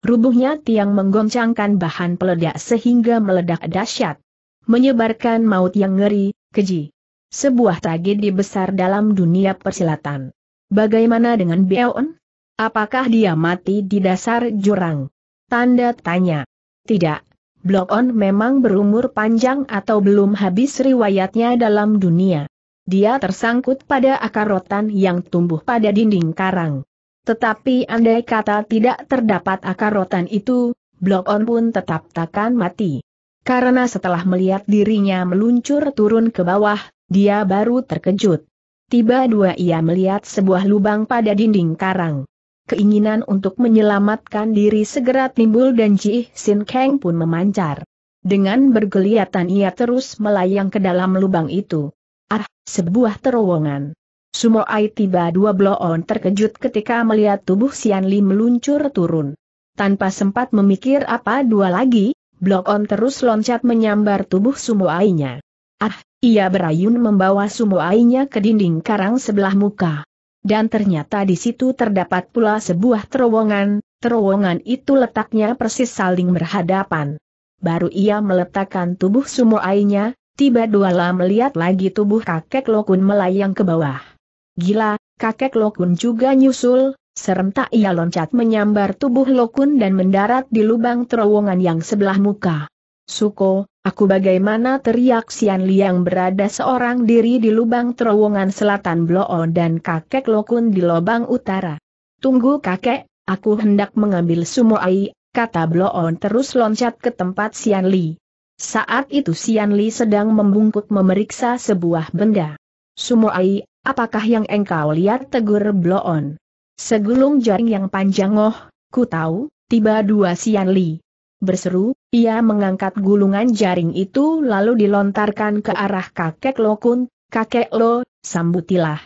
Rubuhnya tiang menggoncangkan bahan peledak sehingga meledak dahsyat. Menyebarkan maut yang ngeri, keji. Sebuah tragedi besar dalam dunia persilatan. Bagaimana dengan Beon? Apakah dia mati di dasar jurang? Tanda tanya. Tidak, Blok On memang berumur panjang atau belum habis riwayatnya dalam dunia. Dia tersangkut pada akar rotan yang tumbuh pada dinding karang. Tetapi andai kata tidak terdapat akar rotan itu, Blok On pun tetap takkan mati. Karena setelah melihat dirinya meluncur turun ke bawah, dia baru terkejut. Tiba dua ia melihat sebuah lubang pada dinding karang. Keinginan untuk menyelamatkan diri segera timbul dan Ji Sin Kang pun memancar. Dengan bergeliatan ia terus melayang ke dalam lubang itu. Ah, sebuah terowongan. Sumo Sumoai tiba dua bloon terkejut ketika melihat tubuh Sian Li meluncur turun. Tanpa sempat memikir apa dua lagi, bloon terus loncat menyambar tubuh Sumo Sumoainya. Ah, ia berayun membawa Sumo Sumoainya ke dinding karang sebelah muka. Dan ternyata di situ terdapat pula sebuah terowongan, terowongan itu letaknya persis saling berhadapan. Baru ia meletakkan tubuh Sumo Sumoainya, tiba dua lah melihat lagi tubuh kakek Lokun melayang ke bawah. Gila, kakek Lokun juga nyusul, serentak ia loncat menyambar tubuh Lokun dan mendarat di lubang terowongan yang sebelah muka. Suko, aku bagaimana teriak Sian Liang berada seorang diri di lubang terowongan selatan Bloo dan kakek Lokun di lubang utara. Tunggu kakek, aku hendak mengambil sumoai, kata Bloo terus loncat ke tempat Sian Li. Saat itu Sian Li sedang membungkuk memeriksa sebuah benda. Sumoai, apakah yang engkau lihat tegur bloon? Segulung jaring yang panjang oh, ku tahu, tiba dua sian li. Berseru, ia mengangkat gulungan jaring itu lalu dilontarkan ke arah kakek Lokun, kakek Lo, sambutilah.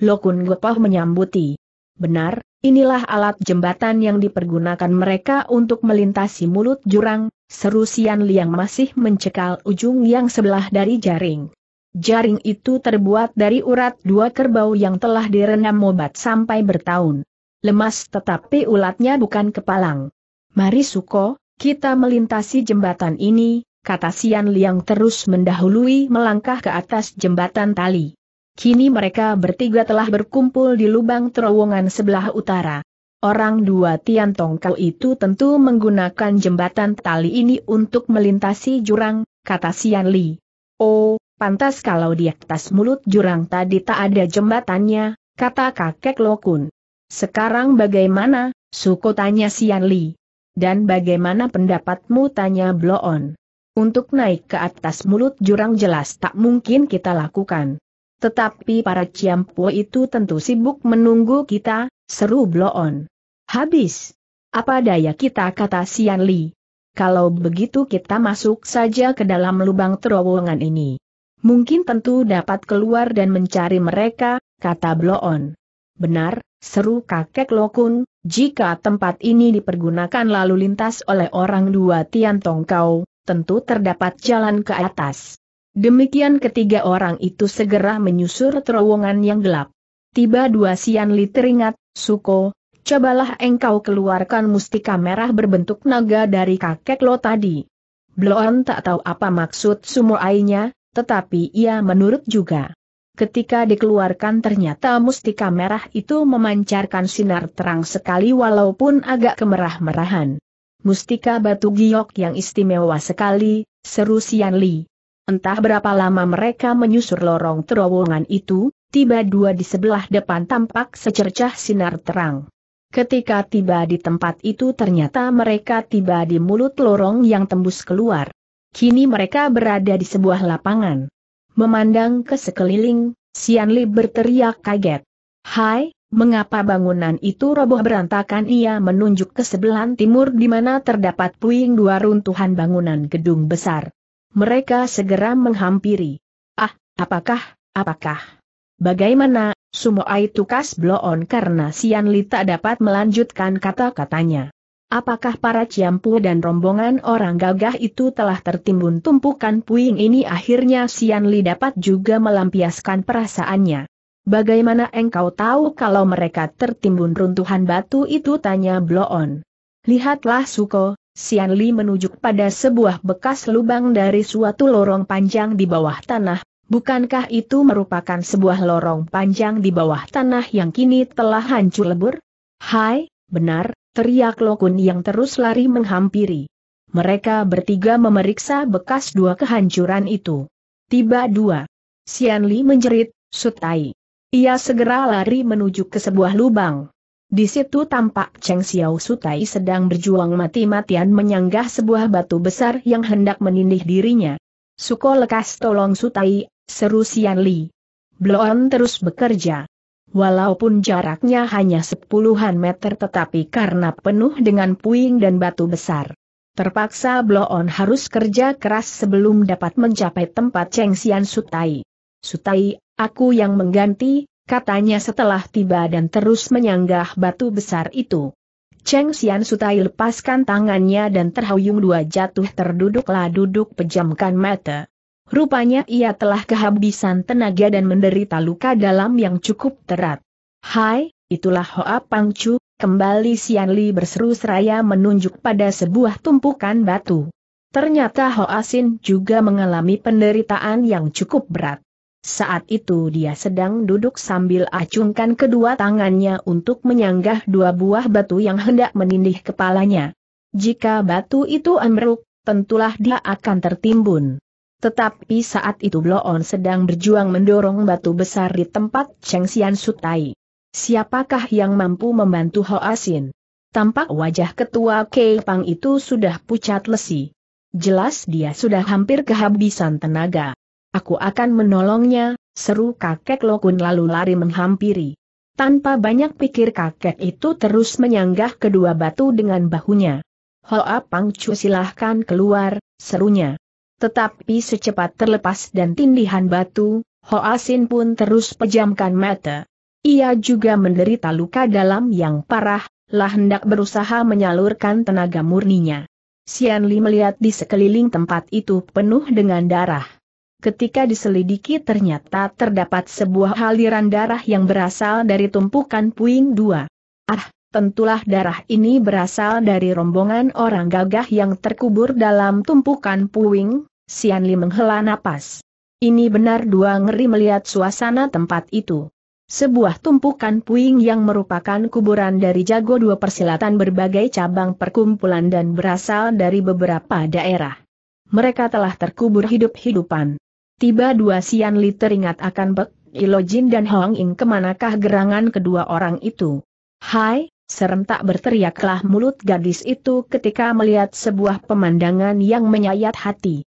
Lokun Gopoh menyambuti. Benar, inilah alat jembatan yang dipergunakan mereka untuk melintasi mulut jurang, seru Sian yang masih mencekal ujung yang sebelah dari jaring. Jaring itu terbuat dari urat dua kerbau yang telah direndam obat sampai bertahun. Lemas tetapi ulatnya bukan kepalang. Mari Suko, kita melintasi jembatan ini, kata Sian Liang terus mendahului melangkah ke atas jembatan tali. Kini mereka bertiga telah berkumpul di lubang terowongan sebelah utara. Orang dua Tian Tongkau itu tentu menggunakan jembatan tali ini untuk melintasi jurang, kata Sian Li. Oh, pantas kalau di atas mulut jurang tadi tak ada jembatannya, kata kakek Lokun. Sekarang bagaimana, Suku tanya Sian Li. Dan bagaimana pendapatmu tanya Bloon. Untuk naik ke atas mulut jurang jelas tak mungkin kita lakukan. Tetapi para Ciampu itu tentu sibuk menunggu kita, seru Bloon. Habis. Apa daya kita kata Sian Li. Kalau begitu kita masuk saja ke dalam lubang terowongan ini. Mungkin tentu dapat keluar dan mencari mereka, kata Bloon. Benar, seru kakek Lokun, jika tempat ini dipergunakan lalu lintas oleh orang dua Tian Tongkau, tentu terdapat jalan ke atas. Demikian ketiga orang itu segera menyusur terowongan yang gelap. Tiba dua sian li teringat, Suko, cobalah engkau keluarkan mustika merah berbentuk naga dari kakek lo tadi. Bloon tak tahu apa maksud airnya. Tetapi ia menurut juga. Ketika dikeluarkan ternyata mustika merah itu memancarkan sinar terang sekali walaupun agak kemerah-merahan. Mustika batu giok yang istimewa sekali, seru Sian Li. Entah berapa lama mereka menyusur lorong terowongan itu, tiba dua di sebelah depan tampak secercah sinar terang. Ketika tiba di tempat itu ternyata mereka tiba di mulut lorong yang tembus keluar. Kini mereka berada di sebuah lapangan. Memandang ke sekeliling, Sian Li berteriak kaget. Hai, mengapa bangunan itu roboh berantakan ia menunjuk ke sebelah timur di mana terdapat puing dua runtuhan bangunan gedung besar. Mereka segera menghampiri. Ah, apakah, apakah? Bagaimana, Sumoai tukas bloon karena Sian Li tak dapat melanjutkan kata-katanya. Apakah para Ciampu dan rombongan orang gagah itu telah tertimbun tumpukan puing ini akhirnya Sian Li dapat juga melampiaskan perasaannya. Bagaimana engkau tahu kalau mereka tertimbun runtuhan batu itu tanya Bloon. Lihatlah Suko, Sian Li menunjuk pada sebuah bekas lubang dari suatu lorong panjang di bawah tanah, bukankah itu merupakan sebuah lorong panjang di bawah tanah yang kini telah hancur lebur? Hai, benar, teriak Lokun yang terus lari menghampiri. Mereka bertiga memeriksa bekas dua kehancuran itu. Tiba dua. Sian Li menjerit, Sutai. Ia segera lari menuju ke sebuah lubang. Di situ tampak Cheng Xiao Sutai sedang berjuang mati-matian menyanggah sebuah batu besar yang hendak menindih dirinya. Suko lekas tolong Sutai, seru Sian Li. Bloon terus bekerja. Walaupun jaraknya hanya sepuluhan meter tetapi karena penuh dengan puing dan batu besar. Terpaksa Bloon harus kerja keras sebelum dapat mencapai tempat Cheng Xian Sutai. Sutai, aku yang mengganti, katanya setelah tiba dan terus menyanggah batu besar itu. Cheng Xian Sutai lepaskan tangannya dan terhuyung dua jatuh terduduklah duduk pejamkan mata. Rupanya ia telah kehabisan tenaga dan menderita luka dalam yang cukup terat. Hai, itulah Hoa Pangcu, kembali Sian Li berseru seraya menunjuk pada sebuah tumpukan batu. Ternyata Hoa Sin juga mengalami penderitaan yang cukup berat. Saat itu dia sedang duduk sambil acungkan kedua tangannya untuk menyanggah dua buah batu yang hendak menindih kepalanya. Jika batu itu ambruk, tentulah dia akan tertimbun. Tetapi saat itu Bloon sedang berjuang mendorong batu besar di tempat Cheng Xian Sutai. Siapakah yang mampu membantu Ho Asin? Tampak wajah ketua Kei Pang itu sudah pucat lesi. Jelas dia sudah hampir kehabisan tenaga. Aku akan menolongnya, seru kakek Lokun lalu lari menghampiri. Tanpa banyak pikir kakek itu terus menyanggah kedua batu dengan bahunya. Hoa Pang Chu silahkan keluar, serunya. Tetapi secepat terlepas dan tindihan batu, Hoasin pun terus pejamkan mata. Ia juga menderita luka dalam yang parah, lah hendak berusaha menyalurkan tenaga murninya. Sian Li melihat di sekeliling tempat itu penuh dengan darah. Ketika diselidiki ternyata terdapat sebuah aliran darah yang berasal dari tumpukan puing dua. Ah, tentulah darah ini berasal dari rombongan orang gagah yang terkubur dalam tumpukan puing, Sian Li menghela napas. Ini benar dua ngeri melihat suasana tempat itu. Sebuah tumpukan puing yang merupakan kuburan dari jago dua persilatan berbagai cabang perkumpulan dan berasal dari beberapa daerah. Mereka telah terkubur hidup-hidupan. Tiba dua Sian Li teringat akan Bek, Ilojin dan Hong Ing kemanakah gerangan kedua orang itu. Hai, serentak berteriaklah mulut gadis itu ketika melihat sebuah pemandangan yang menyayat hati.